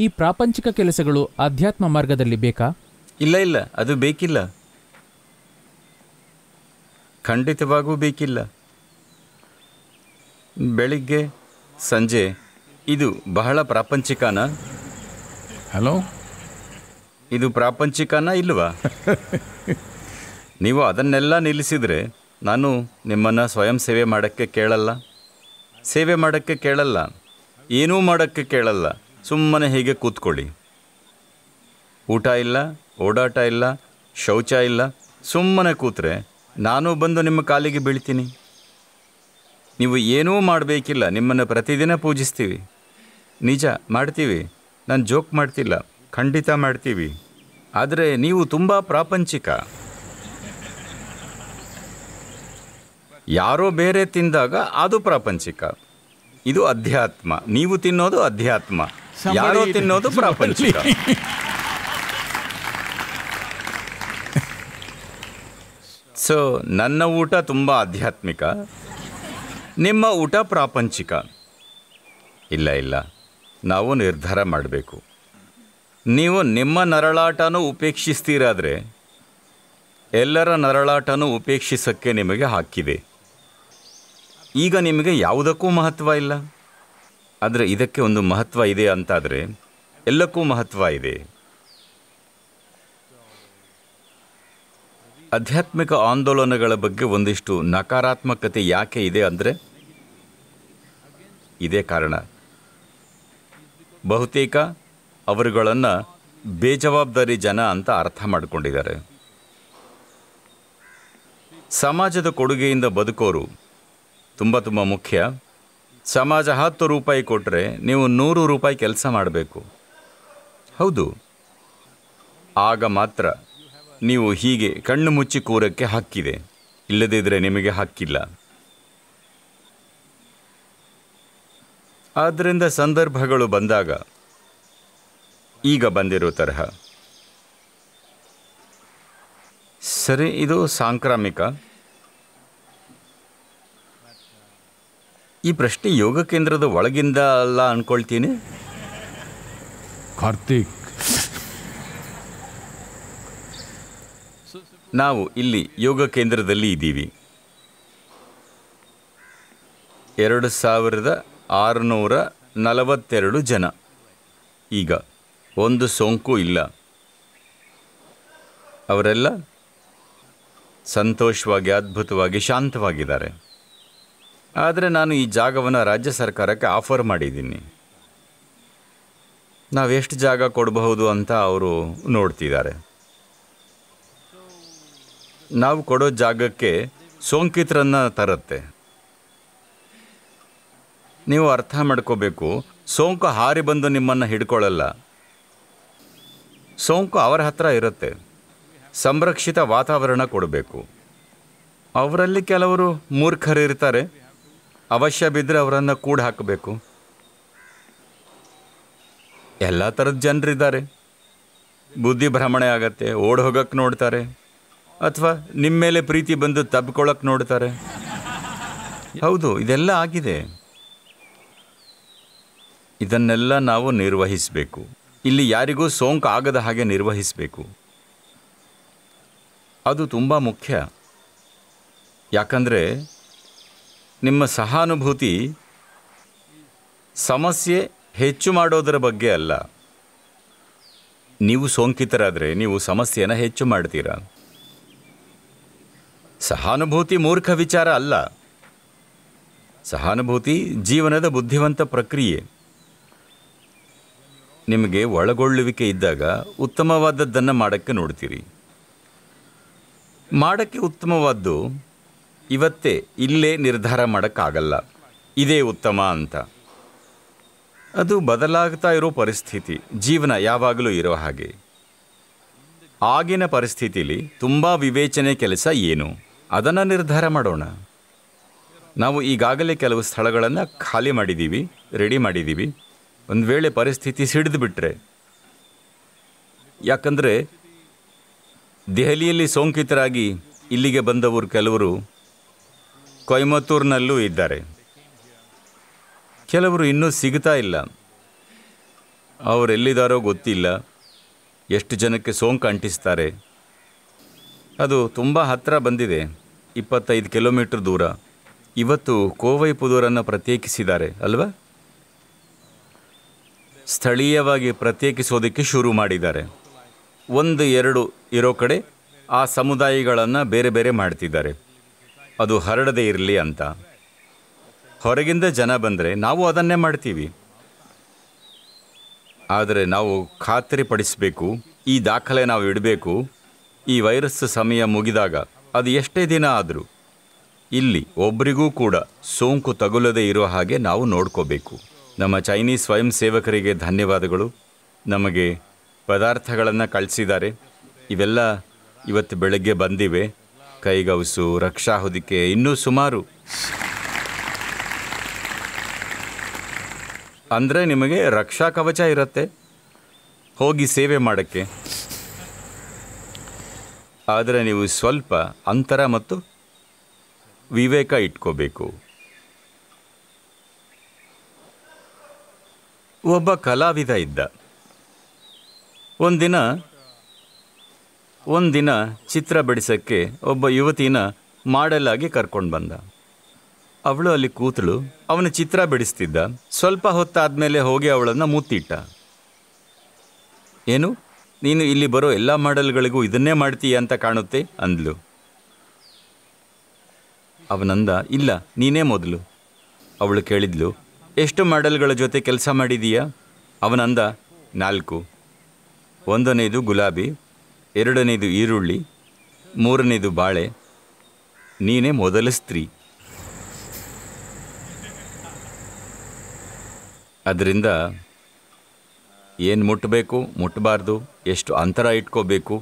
ಈ ಪ್ರಾಪಂಚಿಕ ಕೆಲಸಗಳು ಆಧ್ಯಾತ್ಮ ಮಾರ್ಗದಲ್ಲಿ ಬೇಕಾ ಇಲ್ಲ ಇಲ್ಲ ಅದು ಬೇಕಿಲ್ಲ ಖಂಡಿತವಾಗೂ ಬೇಕಿಲ್ಲ ಬೆಳಿಗ್ಗೆ ಸಂಜೆ ಇದು ಬಹಳ ಪ್ರಾಪಂಚಿಕನಾ ಹಲೋ ಇದು ಪ್ರಾಪಂಚಿಕನಾ ಇಲ್ವಾ ನೀವು ಅದನ್ನೆಲ್ಲ ನಿಲ್ಲಿಸಿದರೆ ನಾನು ನಿಮ್ಮನ್ನು ಸ್ವಯಂ ಸೇವೆ ಮಾಡೋಕ್ಕೆ ಕೇಳಲ್ಲ ಸೇವೆ ಮಾಡೋಕ್ಕೆ ಕೇಳಲ್ಲ ಏನೂ ಮಾಡೋಕ್ಕೆ ಕೇಳಲ್ಲ ಸುಮ್ಮನೆ ಹೀಗೆ ಕೂತ್ಕೊಳ್ಳಿ ಊಟ ಇಲ್ಲ ಓಡಾಟ ಇಲ್ಲ ಶೌಚ ಇಲ್ಲ ಸುಮ್ಮನೆ ಕೂತ್ರೆ ನಾನು ಬಂದು ನಿಮ್ಮ ಕಾಲಿಗೆ ಬೀಳ್ತೀನಿ ನೀವು ಏನೂ ಮಾಡಬೇಕಿಲ್ಲ ನಿಮ್ಮನ್ನು ಪ್ರತಿದಿನ ಪೂಜಿಸ್ತೀವಿ ನಿಜ ಮಾಡ್ತೀವಿ ನಾನು ಜೋಕ್ ಮಾಡ್ತಿಲ್ಲ ಖಂಡಿತ ಮಾಡ್ತೀವಿ ಆದರೆ ನೀವು ತುಂಬ ಪ್ರಾಪಂಚಿಕ ಯಾರೋ ಬೇರೆ ತಿಂದಾಗ ಅದು ಪ್ರಾಪಂಚಿಕ ಇದು ಅಧ್ಯಾತ್ಮ ನೀವು ತಿನ್ನೋದು ಅಧ್ಯಾತ್ಮ ಯಾರೋ ತಿನ್ನೋದು ಪ್ರಾಪಂಚಿಕ ಸೊ ನನ್ನ ಊಟ ತುಂಬ ಆಧ್ಯಾತ್ಮಿಕ ನಿಮ್ಮ ಊಟ ಪ್ರಾಪಂಚಿಕ ಇಲ್ಲ ಇಲ್ಲ ನಾವು ನಿರ್ಧಾರ ಮಾಡಬೇಕು ನೀವು ನಿಮ್ಮ ನರಳಾಟನೂ ಉಪೇಕ್ಷಿಸ್ತೀರಾದರೆ ಎಲ್ಲರ ನರಳಾಟನೂ ಉಪೇಕ್ಷಿಸೋಕ್ಕೆ ನಿಮಗೆ ಹಾಕಿದೆ ಈಗ ನಿಮಗೆ ಯಾವುದಕ್ಕೂ ಮಹತ್ವ ಇಲ್ಲ ಆದರೆ ಇದಕ್ಕೆ ಒಂದು ಮಹತ್ವ ಇದೆ ಅಂತಾದರೆ ಎಲ್ಲಕ್ಕೂ ಮಹತ್ವ ಇದೆ ಆಧ್ಯಾತ್ಮಿಕ ಆಂದೋಲನಗಳ ಬಗ್ಗೆ ಒಂದಿಷ್ಟು ನಕಾರಾತ್ಮಕತೆ ಯಾಕೆ ಇದೆ ಅಂದರೆ ಇದೇ ಕಾರಣ ಬಹುತೇಕ ಅವರುಗಳನ್ನು ಬೇಜವಾಬ್ದಾರಿ ಜನ ಅಂತ ಅರ್ಥ ಮಾಡಿಕೊಂಡಿದ್ದಾರೆ ಸಮಾಜದ ಕೊಡುಗೆಯಿಂದ ಬದುಕೋರು ತುಂಬ ತುಂಬ ಮುಖ್ಯ ಸಮಾಜ ಹತ್ತು ರೂಪಾಯಿ ಕೊಟ್ಟರೆ ನೀವು ನೂರು ರೂಪಾಯಿ ಕೆಲಸ ಮಾಡಬೇಕು ಹೌದು ಆಗ ಮಾತ್ರ ನೀವು ಹೀಗೆ ಕಣ್ಣು ಮುಚ್ಚಿ ಕೂರಕ್ಕೆ ಹಕ್ಕಿದೆ ಇಲ್ಲದಿದ್ದರೆ ನಿಮಗೆ ಹಕ್ಕಿಲ್ಲ ಆದ್ದರಿಂದ ಸಂದರ್ಭಗಳು ಬಂದಾಗ ಈಗ ಬಂದಿರೋ ತರಹ ಸರಿ ಇದು ಸಾಂಕ್ರಾಮಿಕ ಈ ಪ್ರಶ್ನೆ ಯೋಗ ಕೇಂದ್ರದ ಒಳಗಿಂದ ಅಲ್ಲ ಅಂದ್ಕೊಳ್ತೀನಿ ಕಾರ್ತಿಕ್ ನಾವು ಇಲ್ಲಿ ಯೋಗ ಕೇಂದ್ರದಲ್ಲಿ ಇದ್ದೀವಿ ಎರಡು ಸಾವಿರದ ಆರುನೂರ ನಲವತ್ತೆರಡು ಜನ ಈಗ ಒಂದು ಸೋಂಕು ಇಲ್ಲ ಅವರೆಲ್ಲ ಸಂತೋಷವಾಗಿ ಅದ್ಭುತವಾಗಿ ಶಾಂತವಾಗಿದ್ದಾರೆ ಆದರೆ ನಾನು ಈ ಜಾಗವನ್ನು ರಾಜ್ಯ ಸರ್ಕಾರಕ್ಕೆ ಆಫರ್ ಮಾಡಿದ್ದೀನಿ ನಾವೆಷ್ಟು ಜಾಗ ಕೊಡಬಹುದು ಅಂತ ಅವರು ನೋಡ್ತಿದ್ದಾರೆ ನಾವು ಕೊಡೋ ಜಾಗಕ್ಕೆ ಸೋಂಕಿತರನ್ನು ತರುತ್ತೆ ನೀವು ಅರ್ಥ ಮಾಡ್ಕೋಬೇಕು ಸೋಂಕು ಹಾರಿ ಬಂದು ನಿಮ್ಮನ್ನು ಹಿಡ್ಕೊಳ್ಳಲ್ಲ ಸೋಂಕು ಅವರ ಹತ್ರ ಇರುತ್ತೆ ಸಂರಕ್ಷಿತ ವಾತಾವರಣ ಕೊಡಬೇಕು ಅವರಲ್ಲಿ ಕೆಲವರು ಇರ್ತಾರೆ ಅವಶ್ಯ ಬಿದ್ದರೆ ಅವರನ್ನು ಕೂಡ ಹಾಕಬೇಕು ಎಲ್ಲ ಥರದ ಜನರಿದ್ದಾರೆ ಬುದ್ಧಿ ಭ್ರಮಣೆ ಆಗತ್ತೆ ಓಡ್ ಹೋಗಕ್ಕೆ ನೋಡ್ತಾರೆ ಅಥವಾ ನಿಮ್ಮ ಮೇಲೆ ಪ್ರೀತಿ ಬಂದು ತಬ್ಕೊಳಕ್ಕೆ ನೋಡ್ತಾರೆ ಹೌದು ಇದೆಲ್ಲ ಆಗಿದೆ ಇದನ್ನೆಲ್ಲ ನಾವು ನಿರ್ವಹಿಸಬೇಕು ಇಲ್ಲಿ ಯಾರಿಗೂ ಸೋಂಕು ಆಗದ ಹಾಗೆ ನಿರ್ವಹಿಸಬೇಕು ಅದು ತುಂಬ ಮುಖ್ಯ ಯಾಕಂದರೆ ನಿಮ್ಮ ಸಹಾನುಭೂತಿ ಸಮಸ್ಯೆ ಹೆಚ್ಚು ಮಾಡೋದರ ಬಗ್ಗೆ ಅಲ್ಲ ನೀವು ಸೋಂಕಿತರಾದರೆ ನೀವು ಸಮಸ್ಯೆಯನ್ನು ಹೆಚ್ಚು ಮಾಡ್ತೀರಾ ಸಹಾನುಭೂತಿ ಮೂರ್ಖ ವಿಚಾರ ಅಲ್ಲ ಸಹಾನುಭೂತಿ ಜೀವನದ ಬುದ್ಧಿವಂತ ಪ್ರಕ್ರಿಯೆ ನಿಮಗೆ ಒಳಗೊಳ್ಳುವಿಕೆ ಇದ್ದಾಗ ಉತ್ತಮವಾದದ್ದನ್ನು ಮಾಡೋಕ್ಕೆ ನೋಡ್ತೀರಿ ಮಾಡೋಕ್ಕೆ ಉತ್ತಮವಾದ್ದು ಇವತ್ತೇ ಇಲ್ಲೇ ನಿರ್ಧಾರ ಮಾಡೋಕ್ಕಾಗಲ್ಲ ಇದೇ ಉತ್ತಮ ಅಂತ ಅದು ಬದಲಾಗ್ತಾ ಇರೋ ಪರಿಸ್ಥಿತಿ ಜೀವನ ಯಾವಾಗಲೂ ಇರೋ ಹಾಗೆ ಆಗಿನ ಪರಿಸ್ಥಿತಿಲಿ ತುಂಬ ವಿವೇಚನೆ ಕೆಲಸ ಏನು ಅದನ್ನು ನಿರ್ಧಾರ ಮಾಡೋಣ ನಾವು ಈಗಾಗಲೇ ಕೆಲವು ಸ್ಥಳಗಳನ್ನು ಖಾಲಿ ಮಾಡಿದ್ದೀವಿ ರೆಡಿ ಮಾಡಿದ್ದೀವಿ ಒಂದು ವೇಳೆ ಪರಿಸ್ಥಿತಿ ಸಿಡಿದು ಬಿಟ್ಟರೆ ಯಾಕಂದರೆ ದೆಹಲಿಯಲ್ಲಿ ಸೋಂಕಿತರಾಗಿ ಇಲ್ಲಿಗೆ ಬಂದವರು ಕೆಲವರು ಕೊಯಮತ್ತೂರಿನಲ್ಲೂ ಇದ್ದಾರೆ ಕೆಲವರು ಇನ್ನೂ ಸಿಗ್ತಾ ಇಲ್ಲ ಅವರೆಲ್ಲಿದ್ದಾರೋ ಗೊತ್ತಿಲ್ಲ ಎಷ್ಟು ಜನಕ್ಕೆ ಸೋಂಕು ಅಂಟಿಸ್ತಾರೆ ಅದು ತುಂಬ ಹತ್ತಿರ ಬಂದಿದೆ ಇಪ್ಪತ್ತೈದು ಕಿಲೋಮೀಟ್ರ್ ದೂರ ಇವತ್ತು ಕೋವೈಪುದೂರನ್ನು ಪ್ರತ್ಯೇಕಿಸಿದ್ದಾರೆ ಅಲ್ವಾ ಸ್ಥಳೀಯವಾಗಿ ಪ್ರತ್ಯೇಕಿಸೋದಕ್ಕೆ ಶುರು ಮಾಡಿದ್ದಾರೆ ಒಂದು ಎರಡು ಇರೋ ಕಡೆ ಆ ಸಮುದಾಯಗಳನ್ನು ಬೇರೆ ಬೇರೆ ಮಾಡ್ತಿದ್ದಾರೆ ಅದು ಹರಡದೇ ಇರಲಿ ಅಂತ ಹೊರಗಿಂದ ಜನ ಬಂದರೆ ನಾವು ಅದನ್ನೇ ಮಾಡ್ತೀವಿ ಆದರೆ ನಾವು ಖಾತ್ರಿಪಡಿಸಬೇಕು ಈ ದಾಖಲೆ ನಾವು ಇಡಬೇಕು ಈ ವೈರಸ್ ಸಮಯ ಮುಗಿದಾಗ ಅದು ಎಷ್ಟೇ ದಿನ ಆದರೂ ಇಲ್ಲಿ ಒಬ್ಬರಿಗೂ ಕೂಡ ಸೋಂಕು ತಗುಲದೇ ಇರೋ ಹಾಗೆ ನಾವು ನೋಡ್ಕೋಬೇಕು ನಮ್ಮ ಚೈನೀಸ್ ಸ್ವಯಂ ಸೇವಕರಿಗೆ ಧನ್ಯವಾದಗಳು ನಮಗೆ ಪದಾರ್ಥಗಳನ್ನು ಕಳಿಸಿದ್ದಾರೆ ಇವೆಲ್ಲ ಇವತ್ತು ಬೆಳಗ್ಗೆ ಬಂದಿವೆ ಕೈಗವಸು ರಕ್ಷಾ ಹೊದಿಕೆ ಇನ್ನೂ ಸುಮಾರು ಅಂದರೆ ನಿಮಗೆ ರಕ್ಷಾ ಕವಚ ಇರುತ್ತೆ ಹೋಗಿ ಸೇವೆ ಮಾಡೋಕ್ಕೆ ಆದರೆ ನೀವು ಸ್ವಲ್ಪ ಅಂತರ ಮತ್ತು ವಿವೇಕ ಇಟ್ಕೋಬೇಕು ಒಬ್ಬ ಕಲಾವಿದ ಇದ್ದ ಒಂದಿನ ಒಂದಿನ ಚಿತ್ರ ಬಿಡಿಸೋಕ್ಕೆ ಒಬ್ಬ ಯುವತಿನ ಮಾಡೆಲ್ಲಾಗಿ ಕರ್ಕೊಂಡು ಬಂದ ಅವಳು ಅಲ್ಲಿ ಕೂತಳು ಅವನ ಚಿತ್ರ ಬಿಡಿಸ್ತಿದ್ದ ಸ್ವಲ್ಪ ಹೊತ್ತಾದಮೇಲೆ ಹೋಗಿ ಅವಳನ್ನು ಮುತ್ತಿಟ್ಟ ಏನು ನೀನು ಇಲ್ಲಿ ಬರೋ ಎಲ್ಲ ಮಾಡೆಲ್ಗಳಿಗೂ ಇದನ್ನೇ ಮಾಡ್ತೀಯ ಅಂತ ಕಾಣುತ್ತೆ ಅಂದ್ಲು ಅವನಂದ ಇಲ್ಲ ನೀನೇ ಮೊದಲು ಅವಳು ಕೇಳಿದ್ಲು ಎಷ್ಟು ಮಾಡೆಲ್ಗಳ ಜೊತೆ ಕೆಲಸ ಮಾಡಿದೀಯಾ ಅವನಂದ ನಾಲ್ಕು ಒಂದನೇದು ಗುಲಾಬಿ ಎರಡನೇದು ಈರುಳ್ಳಿ ಮೂರನೇದು ಬಾಳೆ ನೀನೇ ಮೊದಲ ಸ್ತ್ರೀ ಅದರಿಂದ ಏನು ಮುಟ್ಟಬೇಕು ಮುಟ್ಟಬಾರ್ದು ಎಷ್ಟು ಅಂತರ ಇಟ್ಕೋಬೇಕು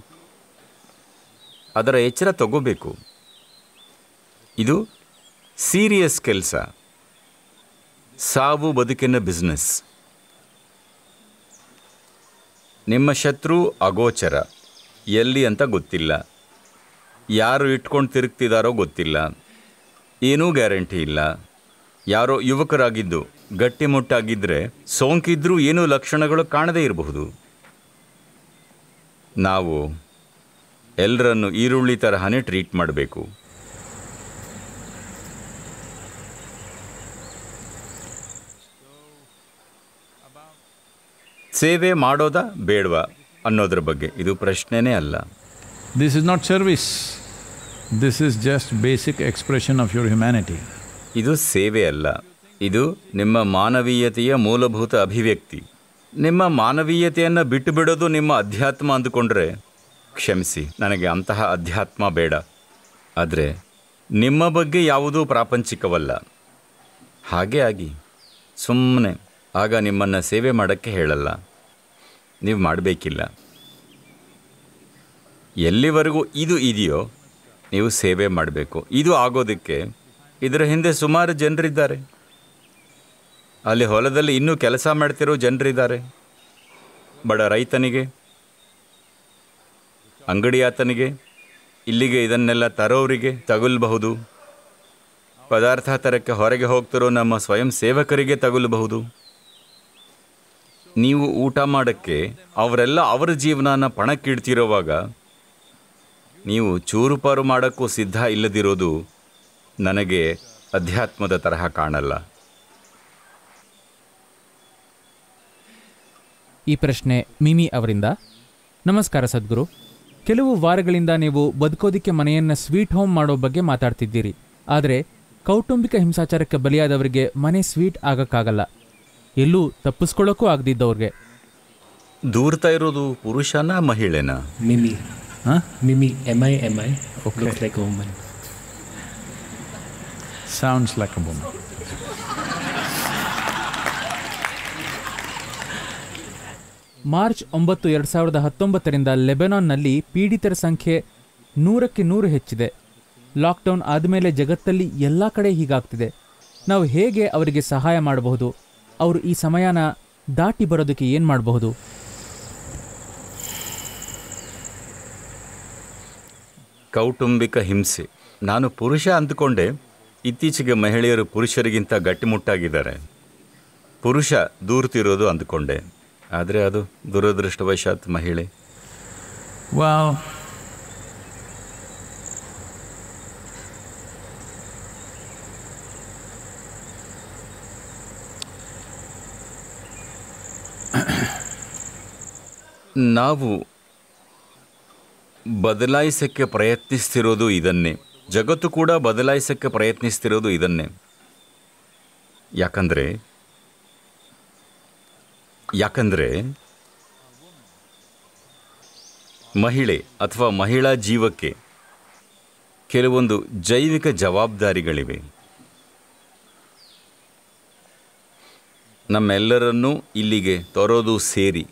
ಅದರ ಎಚ್ಚರ ತಗೋಬೇಕು ಇದು ಸೀರಿಯಸ್ ಕೆಲಸ ಸಾವು ಬದುಕಿನ ಬಿಸ್ನೆಸ್ ನಿಮ್ಮ ಶತ್ರು ಅಗೋಚರ ಎಲ್ಲಿ ಅಂತ ಗೊತ್ತಿಲ್ಲ ಯಾರು ಇಟ್ಕೊಂಡು ತಿರುಗ್ತಿದ್ದಾರೋ ಗೊತ್ತಿಲ್ಲ ಏನೂ ಗ್ಯಾರಂಟಿ ಇಲ್ಲ ಯಾರೋ ಯುವಕರಾಗಿದ್ದು ಗಟ್ಟಿಮುಟ್ಟಾಗಿದ್ದರೆ ಸೋಂಕಿದ್ರೂ ಏನೂ ಲಕ್ಷಣಗಳು ಕಾಣದೇ ಇರಬಹುದು ನಾವು ಎಲ್ಲರನ್ನು ಈರುಳ್ಳಿ ತರಹನೇ ಟ್ರೀಟ್ ಮಾಡಬೇಕು ಸೇವೆ ಮಾಡೋದಾ ಬೇಡವಾ ಅನ್ನೋದ್ರ ಬಗ್ಗೆ ಇದು ಪ್ರಶ್ನೆನೇ ಅಲ್ಲ this is not service this is just basic expression of your humanity ಇದು ಸೇವೆ ಅಲ್ಲ ಇದು ನಿಮ್ಮ ಮಾನವೀಯತೆಯ ಮೂಲಭೂತ ಅಭಿವ್ಯಕ್ತಿ ನಿಮ್ಮ ಮಾನವೀಯತೆಯನ್ನು ಬಿಟ್ಟು ಬಿಡೋದು ನಿಮ್ಮ ಅಧ್ಯಾತ್ಮ ಅಂದುಕೊಂಡ್ರೆ ಕ್ಷಮಿಸಿ ನನಗೆ ಅಂತಹ ಅಧ್ಯಾತ್ಮ ಬೇಡ ಆದರೆ ನಿಮ್ಮ ಬಗ್ಗೆ ಯಾವುದೂ ಪ್ರಾಪಂಚಿಕವಲ್ಲ ಹಾಗೇ ಆಗಿ ಸುಮ್ಮನೆ ಆಗ ನಿಮ್ಮನ್ನು ಸೇವೆ ಮಾಡೋಕ್ಕೆ ಹೇಳಲ್ಲ ನೀವು ಮಾಡಬೇಕಿಲ್ಲ ಎಲ್ಲಿವರೆಗೂ ಇದು ಇದೆಯೋ ನೀವು ಸೇವೆ ಮಾಡಬೇಕು ಇದು ಆಗೋದಕ್ಕೆ ಇದರ ಹಿಂದೆ ಸುಮಾರು ಜನರಿದ್ದಾರೆ ಅಲ್ಲಿ ಹೊಲದಲ್ಲಿ ಇನ್ನೂ ಕೆಲಸ ಮಾಡ್ತಿರೋ ಜನರಿದ್ದಾರೆ ಬಡ ರೈತನಿಗೆ ಅಂಗಡಿ ಆತನಿಗೆ ಇಲ್ಲಿಗೆ ಇದನ್ನೆಲ್ಲ ತರೋರಿಗೆ ತಗುಲ್ಬಹುದು ಪದಾರ್ಥ ತರಕ್ಕೆ ಹೊರಗೆ ಹೋಗ್ತಿರೋ ನಮ್ಮ ಸ್ವಯಂ ಸೇವಕರಿಗೆ ತಗುಲಬಹುದು ನೀವು ಊಟ ಮಾಡೋಕ್ಕೆ ಅವರೆಲ್ಲ ಅವರ ಜೀವನನ ಪಣಕ್ಕಿಡ್ತಿರೋವಾಗ ನೀವು ಚೂರುಪಾರು ಮಾಡೋಕ್ಕೂ ಸಿದ್ಧ ಇಲ್ಲದಿರೋದು ನನಗೆ ಅಧ್ಯಾತ್ಮದ ತರಹ ಕಾಣಲ್ಲ ಈ ಪ್ರಶ್ನೆ ಮಿಮಿ ಅವರಿಂದ ನಮಸ್ಕಾರ ಸದ್ಗುರು ಕೆಲವು ವಾರಗಳಿಂದ ನೀವು ಬದುಕೋದಿಕ್ಕೆ ಮನೆಯನ್ನು ಸ್ವೀಟ್ ಹೋಮ್ ಮಾಡೋ ಬಗ್ಗೆ ಮಾತಾಡ್ತಿದ್ದೀರಿ ಆದರೆ ಕೌಟುಂಬಿಕ ಹಿಂಸಾಚಾರಕ್ಕೆ ಬಲಿಯಾದವರಿಗೆ ಮನೆ ಸ್ವೀಟ್ ಆಗಕ್ಕಾಗಲ್ಲ ಎಲ್ಲೂ ತಪ್ಪಿಸ್ಕೊಳ್ಳೋಕ್ಕೂ ಆಗದಿದ್ದವ್ರಿಗೆ ದೂರ್ತಾ ಇರೋದು ಪುರುಷನ ಮಹಿಳೆನ ಮಿಮಿ ಹಾಂ ಮಿಮಿ am I am I like woman sounds like woman March ಒಂಬತ್ತು ಎರಡು ಸಾವಿರದ ಹತ್ತೊಂಬತ್ತರಿಂದ ಲೆಬೆನಾನ್ನಲ್ಲಿ ಪೀಡಿತರ ಸಂಖ್ಯೆ ನೂರಕ್ಕೆ ನೂರು ಹೆಚ್ಚಿದೆ ಲಾಕ್ಡೌನ್ ಆದಮೇಲೆ ಜಗತ್ತಲ್ಲಿ ಎಲ್ಲ ಕಡೆ ಹೀಗಾಗ್ತಿದೆ ನಾವು ಹೇಗೆ ಅವರಿಗೆ ಸಹಾಯ ಮಾಡಬಹುದು ಅವರು ಈ ಸಮಯನ ದಾಟಿ ಬರೋದಕ್ಕೆ ಏನು ಮಾಡಬಹುದು ಕೌಟುಂಬಿಕ ಹಿಂಸೆ ನಾನು ಪುರುಷ ಅಂದುಕೊಂಡೆ ಇತ್ತೀಚೆಗೆ ಮಹಿಳೆಯರು ಪುರುಷರಿಗಿಂತ ಗಟ್ಟಿಮುಟ್ಟಾಗಿದ್ದಾರೆ ಪುರುಷ ದೂರ್ತಿರೋದು ಅಂದುಕೊಂಡೆ ಆದರೆ ಅದು ದುರದೃಷ್ಟವಶಾತ್ ಮಹಿಳೆ ವಾವ್ ನಾವು ಬದಲಾಯಿಸೋಕ್ಕೆ ಪ್ರಯತ್ನಿಸ್ತಿರೋದು ಇದನ್ನೇ ಜಗತ್ತು ಕೂಡ ಬದಲಾಯಿಸೋಕ್ಕೆ ಪ್ರಯತ್ನಿಸ್ತಿರೋದು ಇದನ್ನೇ ಯಾಕಂದರೆ ಯಾಕಂದರೆ ಮಹಿಳೆ ಅಥವಾ ಮಹಿಳಾ ಜೀವಕ್ಕೆ ಕೆಲವೊಂದು ಜೈವಿಕ ಜವಾಬ್ದಾರಿಗಳಿವೆ ನಮ್ಮೆಲ್ಲರನ್ನೂ ಇಲ್ಲಿಗೆ ತರೋದು ಸೇರಿ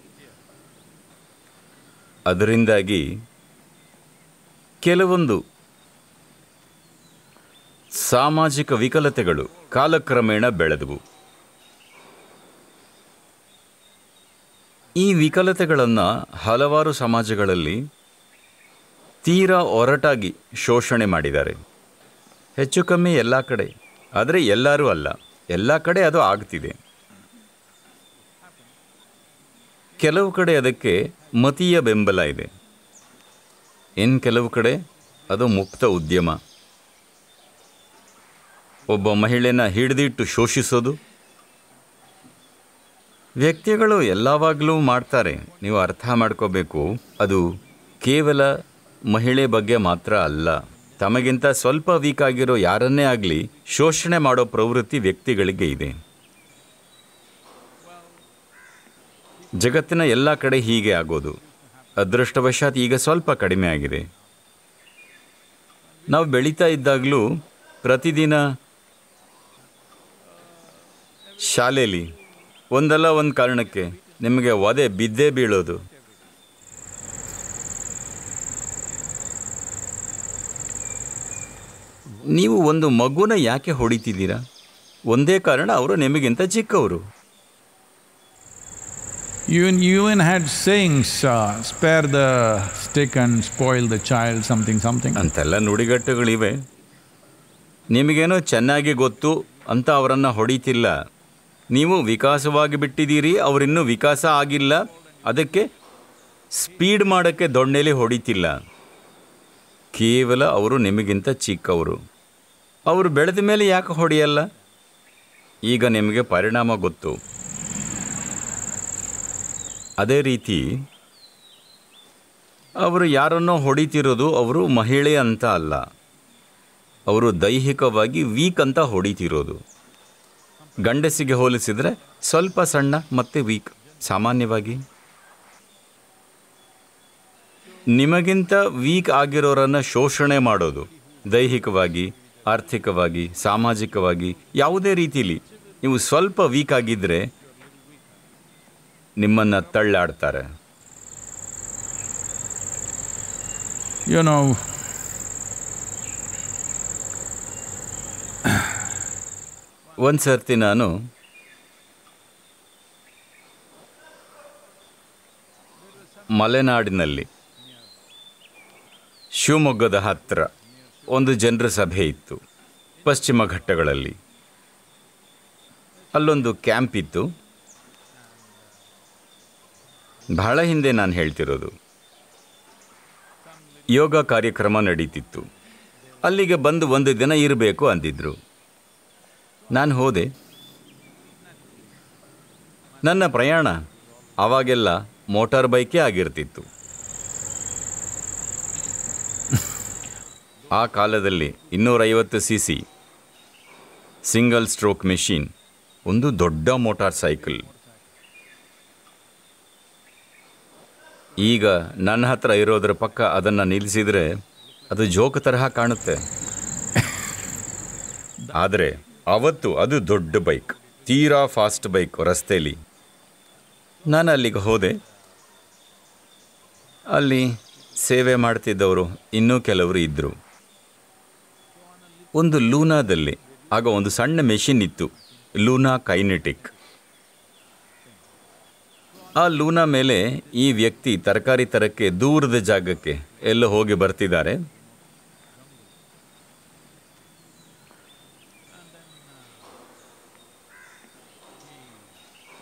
ಅದರಿಂದಾಗಿ ಕೆಲವೊಂದು ಸಾಮಾಜಿಕ ವಿಕಲತೆಗಳು ಕಾಲಕ್ರಮೇಣ ಬೆಳೆದವು ಈ ವಿಕಲತೆಗಳನ್ನು ಹಲವಾರು ಸಮಾಜಗಳಲ್ಲಿ ತೀರಾ ಒರಟಾಗಿ ಶೋಷಣೆ ಮಾಡಿದ್ದಾರೆ ಹೆಚ್ಚು ಕಮ್ಮಿ ಎಲ್ಲ ಕಡೆ ಆದರೆ ಎಲ್ಲರೂ ಅಲ್ಲ ಎಲ್ಲ ಕಡೆ ಅದು ಆಗ್ತಿದೆ ಕೆಲವು ಕಡೆ ಅದಕ್ಕೆ ಮತೀಯ ಬೆಂಬಲ ಇದೆ ಇನ್ನು ಕೆಲವು ಕಡೆ ಅದು ಮುಕ್ತ ಉದ್ಯಮ ಒಬ್ಬ ಮಹಿಳೆಯನ್ನು ಹಿಡಿದಿಟ್ಟು ಶೋಷಿಸೋದು ವ್ಯಕ್ತಿಗಳು ಎಲ್ಲವಾಗಲೂ ಮಾಡ್ತಾರೆ ನೀವು ಅರ್ಥ ಮಾಡ್ಕೋಬೇಕು ಅದು ಕೇವಲ ಮಹಿಳೆ ಬಗ್ಗೆ ಮಾತ್ರ ಅಲ್ಲ ತಮಗಿಂತ ಸ್ವಲ್ಪ ವೀಕ್ ಆಗಿರೋ ಯಾರನ್ನೇ ಆಗಲಿ ಶೋಷಣೆ ಮಾಡೋ ಪ್ರವೃತ್ತಿ ವ್ಯಕ್ತಿಗಳಿಗೆ ಇದೆ ಜಗತ್ತಿನ ಎಲ್ಲ ಕಡೆ ಹೀಗೆ ಆಗೋದು ಅದೃಷ್ಟವಶಾತ್ ಈಗ ಸ್ವಲ್ಪ ಕಡಿಮೆ ಆಗಿದೆ ನಾವು ಬೆಳೀತಾ ಇದ್ದಾಗಲೂ ಪ್ರತಿದಿನ ಶಾಲೆಯಲ್ಲಿ ಒಂದಲ್ಲ ಒಂದು ಕಾರಣಕ್ಕೆ ನಿಮಗೆ ವದೆ ಬಿದ್ದೇ ಬೀಳೋದು ನೀವು ಒಂದು ಮಗುನ ಯಾಕೆ ಹೊಡಿತಿದ್ದೀರಾ ಒಂದೇ ಕಾರಣ ಅವರು ನಿಮಗಿಂತ ಚಿಕ್ಕವರು Even, even had sayings, uh, spare the stick and spoil the child, something, something. ಅಂತೆಲ್ಲ ನುಡಿಗಟ್ಟುಗಳಿವೆ ನಿಮಗೇನೋ ಚೆನ್ನಾಗಿ ಗೊತ್ತು ಅಂತ ಅವರನ್ನು ಹೊಡಿತಿಲ್ಲ ನೀವು ವಿಕಾಸವಾಗಿ ಬಿಟ್ಟಿದ್ದೀರಿ ಅವರಿನ್ನೂ ವಿಕಾಸ ಆಗಿಲ್ಲ ಅದಕ್ಕೆ ಸ್ಪೀಡ್ ಮಾಡೋಕ್ಕೆ ದೊಣ್ಣೆಲಿ ಹೊಡಿತಿಲ್ಲ ಕೇವಲ ಅವರು ನಿಮಗಿಂತ ಚಿಕ್ಕವರು ಅವರು ಬೆಳೆದ ಮೇಲೆ ಯಾಕೆ ಹೊಡೆಯಲ್ಲ ಈಗ ನಿಮಗೆ ಪರಿಣಾಮ ಗೊತ್ತು ಅದೇ ರೀತಿ ಅವರು ಯಾರನ್ನೋ ಹೊಡಿತಿರೋದು ಅವರು ಮಹಿಳೆ ಅಂತ ಅಲ್ಲ ಅವರು ದೈಹಿಕವಾಗಿ ವೀಕ್ ಅಂತ ಹೊಡಿತಿರೋದು ಗಂಡಸಿಗೆ ಹೋಲಿಸಿದರೆ ಸ್ವಲ್ಪ ಸಣ್ಣ ಮತ್ತು ವೀಕ್ ಸಾಮಾನ್ಯವಾಗಿ ನಿಮಗಿಂತ ವೀಕ್ ಆಗಿರೋರನ್ನು ಶೋಷಣೆ ಮಾಡೋದು ದೈಹಿಕವಾಗಿ ಆರ್ಥಿಕವಾಗಿ ಸಾಮಾಜಿಕವಾಗಿ ಯಾವುದೇ ರೀತಿಯಲ್ಲಿ ನೀವು ಸ್ವಲ್ಪ ವೀಕ್ ಆಗಿದ್ದರೆ ನಿಮ್ಮನ್ನು ತಳ್ಳಾಡ್ತಾರೆ ಏನೋ ಒಂದು ಸರ್ತಿ ನಾನು ಮಲೆನಾಡಿನಲ್ಲಿ ಶಿವಮೊಗ್ಗದ ಹತ್ತಿರ ಒಂದು ಜನರ ಸಭೆ ಇತ್ತು ಪಶ್ಚಿಮ ಘಟ್ಟಗಳಲ್ಲಿ ಅಲ್ಲೊಂದು ಕ್ಯಾಂಪ್ ಇತ್ತು ಬಹಳ ಹಿಂದೆ ನಾನು ಹೇಳ್ತಿರೋದು ಯೋಗ ಕಾರ್ಯಕ್ರಮ ನಡೀತಿತ್ತು ಅಲ್ಲಿಗೆ ಬಂದು ಒಂದು ದಿನ ಇರಬೇಕು ಅಂದಿದ್ರು ನಾನು ಹೋದೆ ನನ್ನ ಪ್ರಯಾಣ ಆವಾಗೆಲ್ಲ ಮೋಟಾರ್ ಬೈಕೇ ಆಗಿರ್ತಿತ್ತು ಆ ಕಾಲದಲ್ಲಿ ಇನ್ನೂರೈವತ್ತು C C single stroke machine ಒಂದು ದೊಡ್ಡ ಮೋಟಾರ್ ಸೈಕಲ್ ಈಗ ನನ್ನ ಹತ್ರ ಇರೋದ್ರ ಪಕ್ಕ ಅದನ್ನು ನಿಲ್ಲಿಸಿದರೆ ಅದು ಜೋಕ್ ತರಹ ಕಾಣುತ್ತೆ ಆದರೆ ಅವತ್ತು ಅದು ದೊಡ್ಡ ಬೈಕ್ ತೀರಾ ಫಾಸ್ಟ್ ಬೈಕ್ ರಸ್ತೆಯಲ್ಲಿ ನಾನು ಅಲ್ಲಿಗೆ ಹೋದೆ ಅಲ್ಲಿ ಸೇವೆ ಮಾಡ್ತಿದ್ದವರು ಇನ್ನೂ ಕೆಲವರು ಇದ್ದರು ಒಂದು ಲೂನಾದಲ್ಲಿ ಆಗ ಒಂದು ಸಣ್ಣ ಮೆಷಿನ್ ಇತ್ತು ಲೂನಾ ಕೈನೆಟಿಕ್ ಆ ಲೂನ ಮೇಲೆ ಈ ವ್ಯಕ್ತಿ ತರಕಾರಿ ತರಕ್ಕೆ ದೂರದ ಜಾಗಕ್ಕೆ ಎಲ್ಲ ಹೋಗಿ ಬರ್ತಿದ್ದಾರೆ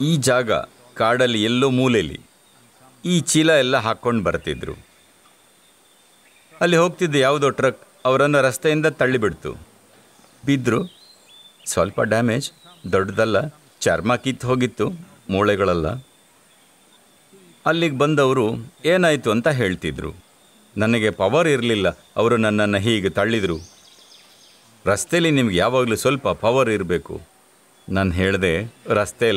ಈ ಜಾಗ ಕಾಡಲ್ಲಿ ಎಲ್ಲೋ ಮೂಲೆಯಲ್ಲಿ ಈ ಚೀಲ ಎಲ್ಲ ಹಾಕ್ಕೊಂಡು ಬರ್ತಿದ್ರು ಅಲ್ಲಿ ಹೋಗ್ತಿದ್ದ ಯಾವುದೋ ಟ್ರಕ್ ಅವರನ್ನು ರಸ್ತೆಯಿಂದ ತಳ್ಳಿಬಿಡ್ತು ಬಿದ್ದರು ಸ್ವಲ್ಪ ಡ್ಯಾಮೇಜ್ ದೊಡ್ಡದಲ್ಲ ಚರ್ಮ ಕಿತ್ತು ಹೋಗಿತ್ತು ಮೂಳೆಗಳೆಲ್ಲ ಅಲ್ಲಿಗೆ ಬಂದವರು ಏನಾಯಿತು ಅಂತ ಹೇಳ್ತಿದ್ರು ನನಗೆ ಪವರ್ ಇರಲಿಲ್ಲ ಅವರು ನನ್ನನ್ನು ಹೀಗೆ ತಳ್ಳಿದರು ರಸ್ತೆಯಲ್ಲಿ ನಿಮ್ಗೆ ಯಾವಾಗಲೂ ಸ್ವಲ್ಪ ಪವರ್ ಇರಬೇಕು ನಾನು ಹೇಳಿದೆ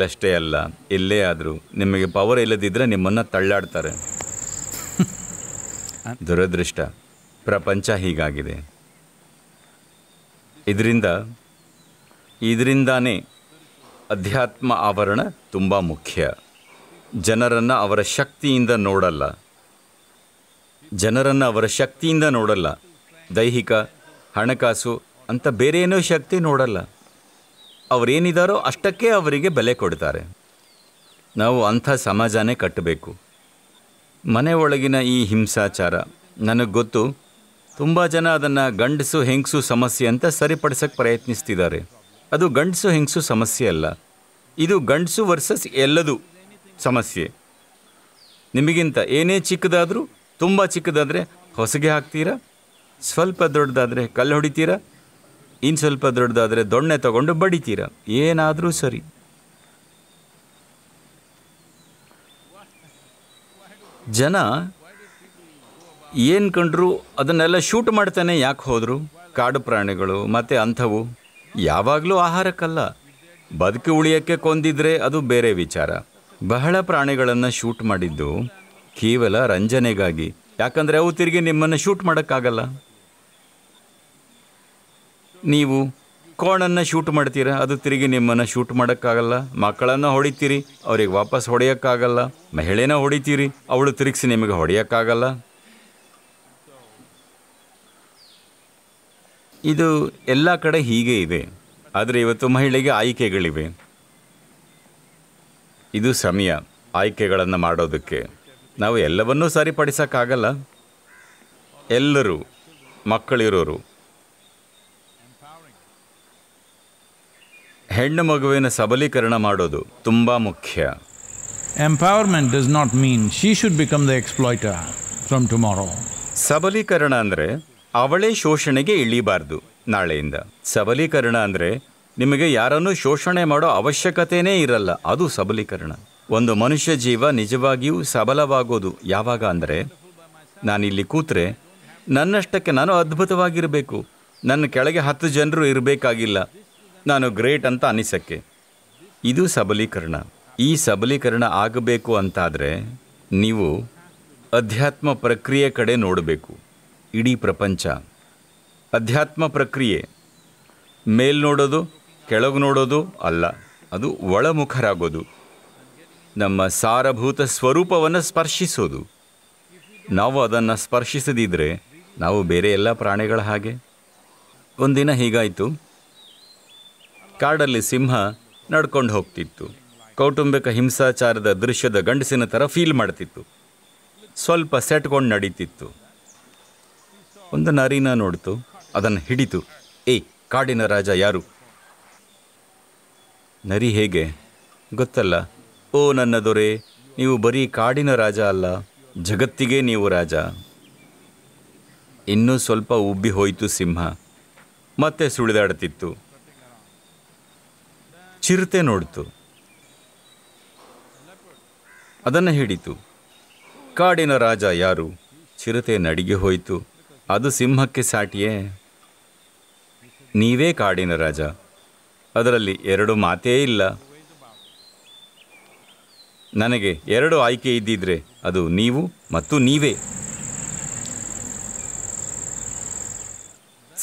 ಅಷ್ಟೇ ಅಲ್ಲ ಇಲ್ಲೇ ಆದರೂ ನಿಮಗೆ ಪವರ್ ಇಲ್ಲದಿದ್ದರೆ ನಿಮ್ಮನ್ನು ತಳ್ಳಾಡ್ತಾರೆ ದುರದೃಷ್ಟ ಪ್ರಪಂಚ ಹೀಗಾಗಿದೆ ಇದರಿಂದ ಇದರಿಂದಾನೇ ಅಧ್ಯಾತ್ಮ ಆವರಣ ತುಂಬ ಮುಖ್ಯ ಜನರನ್ನು ಅವರ ಶಕ್ತಿಯಿಂದ ನೋಡಲ್ಲ ಜನರನ್ನು ಅವರ ಶಕ್ತಿಯಿಂದ ನೋಡಲ್ಲ ದೈಹಿಕ ಹಣಕಾಸು ಅಂತ ಬೇರೇನೋ ಶಕ್ತಿ ನೋಡಲ್ಲ ಅವರೇನಿದ್ದಾರೋ ಅಷ್ಟಕ್ಕೆ ಅವರಿಗೆ ಬೆಲೆ ಕೊಡ್ತಾರೆ ನಾವು ಅಂಥ ಸಮಾಜನೇ ಕಟ್ಟಬೇಕು ಮನೆ ಒಳಗಿನ ಈ ಹಿಂಸಾಚಾರ ನನಗೆ ಗೊತ್ತು ತುಂಬ ಜನ ಅದನ್ನು ಗಂಡಸು ಹೆಂಗಸು ಸಮಸ್ಯೆ ಅಂತ ಸರಿಪಡಿಸೋಕ್ಕೆ ಪ್ರಯತ್ನಿಸ್ತಿದ್ದಾರೆ ಅದು ಗಂಡಸು ಹೆಂಗಸು ಸಮಸ್ಯೆ ಅಲ್ಲ ಇದು ಗಂಡಸು ವರ್ಸಸ್ ಎಲ್ಲದು ಸಮಸ್ಯೆ ನಿಮಗಿಂತ ಏನೇ ಚಿಕ್ಕದಾದರೂ ತುಂಬ ಚಿಕ್ಕದಾದರೆ ಹೊಸಗೆ ಹಾಕ್ತೀರಾ ಸ್ವಲ್ಪ ದೊಡ್ಡದಾದರೆ ಕಲ್ಲು ಹೊಡಿತೀರಾ ಇನ್ನು ಸ್ವಲ್ಪ ದೊಡ್ಡದಾದರೆ ದೊಣ್ಣೆ ತಗೊಂಡು ಬಡಿತೀರಾ ಏನಾದರೂ ಸರಿ ಜನ ಏನು ಕಂಡ್ರು ಅದನ್ನೆಲ್ಲ ಶೂಟ್ ಮಾಡ್ತಾನೆ ಯಾಕೆ ಹೋದರು ಕಾಡು ಪ್ರಾಣಿಗಳು ಮತ್ತು ಅಂಥವು ಯಾವಾಗಲೂ ಆಹಾರಕ್ಕಲ್ಲ ಬದುಕು ಉಳಿಯೋಕ್ಕೆ ಕೊಂದಿದ್ರೆ ಅದು ಬೇರೆ ವಿಚಾರ ಬಹಳ ಪ್ರಾಣಿಗಳನ್ನು ಶೂಟ್ ಮಾಡಿದ್ದು ಕೇವಲ ರಂಜನೆಗಾಗಿ ಯಾಕಂದರೆ ಅವು ತಿರುಗಿ ನಿಮ್ಮನ್ನು ಶೂಟ್ ಮಾಡೋಕ್ಕಾಗಲ್ಲ ನೀವು ಕೋಣನ್ನು ಶೂಟ್ ಮಾಡ್ತೀರಾ ಅದು ತಿರುಗಿ ನಿಮ್ಮನ್ನು ಶೂಟ್ ಮಾಡೋಕ್ಕಾಗಲ್ಲ ಮಕ್ಕಳನ್ನು ಹೊಡಿತೀರಿ ಅವ್ರಿಗೆ ವಾಪಸ್ ಹೊಡೆಯೋಕ್ಕಾಗಲ್ಲ ಮಹಿಳೆನ ಹೊಡಿತೀರಿ ಅವಳು ತಿರುಗಿಸಿ ನಿಮಗೆ ಹೊಡೆಯೋಕ್ಕಾಗಲ್ಲ ಇದು ಎಲ್ಲ ಕಡೆ ಹೀಗೆ ಇದೆ ಆದರೆ ಇವತ್ತು ಮಹಿಳೆಗೆ ಆಯ್ಕೆಗಳಿವೆ ಇದು ಸಮಯ ಆಯ್ಕೆಗಳನ್ನು ಮಾಡೋದಕ್ಕೆ ನಾವು ಎಲ್ಲವನ್ನೂ ಸರಿಪಡಿಸೋಕ್ಕಾಗಲ್ಲ ಎಲ್ಲರೂ ಮಕ್ಕಳಿರೋರು ಹೆಣ್ಣು ಮಗುವಿನ ಸಬಲೀಕರಣ ಮಾಡೋದು ತುಂಬ ಮುಖ್ಯ empowerment does not mean she should become the exploiter from tomorrow ಸಬಲೀಕರಣ ಅಂದರೆ ಅವಳೇ ಶೋಷಣೆಗೆ ಇಳಿಬಾರ್ದು ನಾಳೆಯಿಂದ ಸಬಲೀಕರಣ ಅಂದರೆ ನಿಮಗೆ ಯಾರನ್ನು ಶೋಷಣೆ ಮಾಡೋ ಅವಶ್ಯಕತೆನೇ ಇರಲ್ಲ ಅದು ಸಬಲೀಕರಣ ಒಂದು ಮನುಷ್ಯ ಜೀವ ನಿಜವಾಗಿಯೂ ಸಬಲವಾಗೋದು ಯಾವಾಗ ಅಂದರೆ ನಾನಿಲ್ಲಿ ಕೂತ್ರೆ ನನ್ನಷ್ಟಕ್ಕೆ ನಾನು ಅದ್ಭುತವಾಗಿರಬೇಕು ನನ್ನ ಕೆಳಗೆ ಹತ್ತು ಜನರು ಇರಬೇಕಾಗಿಲ್ಲ ನಾನು ಗ್ರೇಟ್ ಅಂತ ಅನಿಸಕ್ಕೆ ಇದು ಸಬಲೀಕರಣ ಈ ಸಬಲೀಕರಣ ಆಗಬೇಕು ಅಂತಾದರೆ ನೀವು ಅಧ್ಯಾತ್ಮ ಪ್ರಕ್ರಿಯೆ ಕಡೆ ನೋಡಬೇಕು ಇಡೀ ಪ್ರಪಂಚ ಅಧ್ಯಾತ್ಮ ಪ್ರಕ್ರಿಯೆ ಮೇಲ್ನೋಡೋದು ನೋಡೋದು ಕೆಳಗೆ ನೋಡೋದು ಅಲ್ಲ ಅದು ಒಳಮುಖರಾಗೋದು ನಮ್ಮ ಸಾರಭೂತ ಸ್ವರೂಪವನ್ನು ಸ್ಪರ್ಶಿಸೋದು ನಾವು ಅದನ್ನು ಸ್ಪರ್ಶಿಸದಿದ್ದರೆ ನಾವು ಬೇರೆ ಎಲ್ಲ ಪ್ರಾಣಿಗಳ ಹಾಗೆ ಒಂದಿನ ಹೀಗಾಯಿತು ಕಾಡಲ್ಲಿ ಸಿಂಹ ನಡ್ಕೊಂಡು ಹೋಗ್ತಿತ್ತು ಕೌಟುಂಬಿಕ ಹಿಂಸಾಚಾರದ ದೃಶ್ಯದ ಗಂಡಸಿನ ಥರ ಫೀಲ್ ಮಾಡ್ತಿತ್ತು ಸ್ವಲ್ಪ ಸೆಟ್ಕೊಂಡು ನಡೀತಿತ್ತು ಒಂದು ನರಿನ ನೋಡ್ತು ಅದನ್ನು ಹಿಡಿತು ಏಯ್ ಕಾಡಿನ ರಾಜ ಯಾರು ನರಿ ಹೇಗೆ ಗೊತ್ತಲ್ಲ ಓ ನನ್ನ ದೊರೆ ನೀವು ಬರೀ ಕಾಡಿನ ರಾಜ ಅಲ್ಲ ಜಗತ್ತಿಗೆ ನೀವು ರಾಜ ಇನ್ನೂ ಸ್ವಲ್ಪ ಉಬ್ಬಿ ಹೋಯಿತು ಸಿಂಹ ಮತ್ತೆ ಸುಳಿದಾಡ್ತಿತ್ತು ಚಿರತೆ ನೋಡ್ತು ಅದನ್ನು ಹಿಡಿತು ಕಾಡಿನ ರಾಜ ಯಾರು ಚಿರತೆ ನಡಿಗೆ ಹೋಯಿತು ಅದು ಸಿಂಹಕ್ಕೆ ಸಾಟಿಯೇ ನೀವೇ ಕಾಡಿನ ರಾಜ ಅದರಲ್ಲಿ ಎರಡು ಮಾತೇ ಇಲ್ಲ ನನಗೆ ಎರಡು ಆಯ್ಕೆ ಇದ್ದಿದ್ರೆ ಅದು ನೀವು ಮತ್ತು ನೀವೇ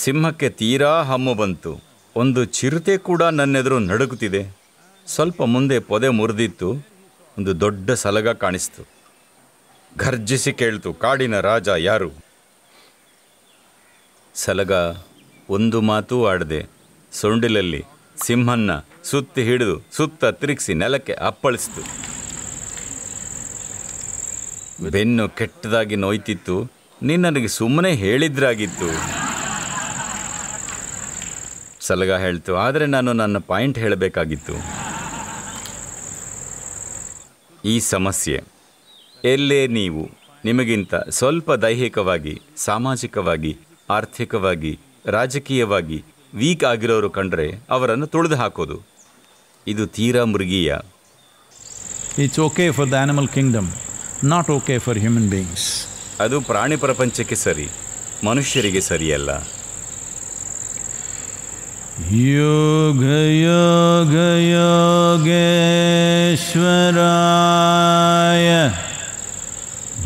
ಸಿಂಹಕ್ಕೆ ತೀರಾ ಹಮ್ಮು ಬಂತು ಒಂದು ಚಿರತೆ ಕೂಡ ನನ್ನೆದುರು ನಡುಗುತ್ತಿದೆ ಸ್ವಲ್ಪ ಮುಂದೆ ಪೊದೆ ಮುರಿದಿತ್ತು ಒಂದು ದೊಡ್ಡ ಸಲಗ ಕಾಣಿಸ್ತು ಘರ್ಜಿಸಿ ಕೇಳ್ತು ಕಾಡಿನ ರಾಜ ಯಾರು ಸಲಗ ಒಂದು ಮಾತು ಆಡದೆ ಸೊಂಡಿಲಲ್ಲಿ ಸಿಂಹನ್ನ ಸುತ್ತಿ ಹಿಡಿದು ಸುತ್ತ ತಿರುಗಿಸಿ ನೆಲಕ್ಕೆ ಅಪ್ಪಳಿಸಿತು ಬೆನ್ನು ಕೆಟ್ಟದಾಗಿ ನೋಯ್ತಿತ್ತು ನಿನ್ನನಿಗೆ ಸುಮ್ಮನೆ ಹೇಳಿದ್ರಾಗಿತ್ತು ಸಲಗ ಹೇಳ್ತು ಆದರೆ ನಾನು ನನ್ನ ಪಾಯಿಂಟ್ ಹೇಳಬೇಕಾಗಿತ್ತು ಈ ಸಮಸ್ಯೆ ಎಲ್ಲೇ ನೀವು ನಿಮಗಿಂತ ಸ್ವಲ್ಪ ದೈಹಿಕವಾಗಿ ಸಾಮಾಜಿಕವಾಗಿ ಆರ್ಥಿಕವಾಗಿ ರಾಜಕೀಯವಾಗಿ ವೀಕ್ ಆಗಿರೋರು ಕಂಡ್ರೆ ಅವರನ್ನು ತುಳಿದು ಹಾಕೋದು ಇದು ತೀರಾ ಮೃಗೀಯ it's okay for the animal kingdom not okay for human beings ಅದು ಪ್ರಾಣಿ ಪ್ರಪಂಚಕ್ಕೆ ಸರಿ ಮನುಷ್ಯರಿಗೆ ಸರಿಯಲ್ಲ ಯೋಗ ಯೋಗ ಯೋಗೇಶ್ವರಾಯ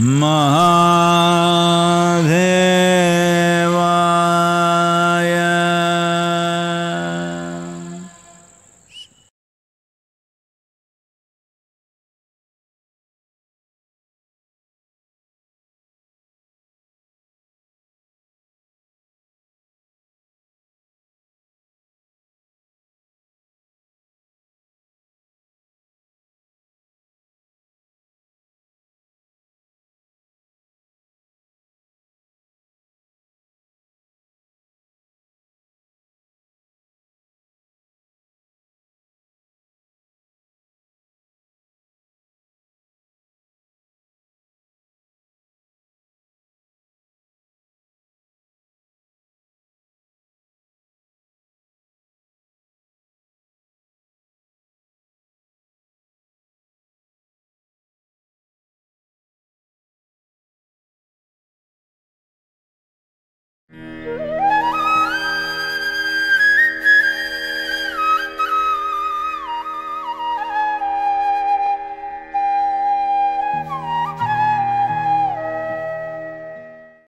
महा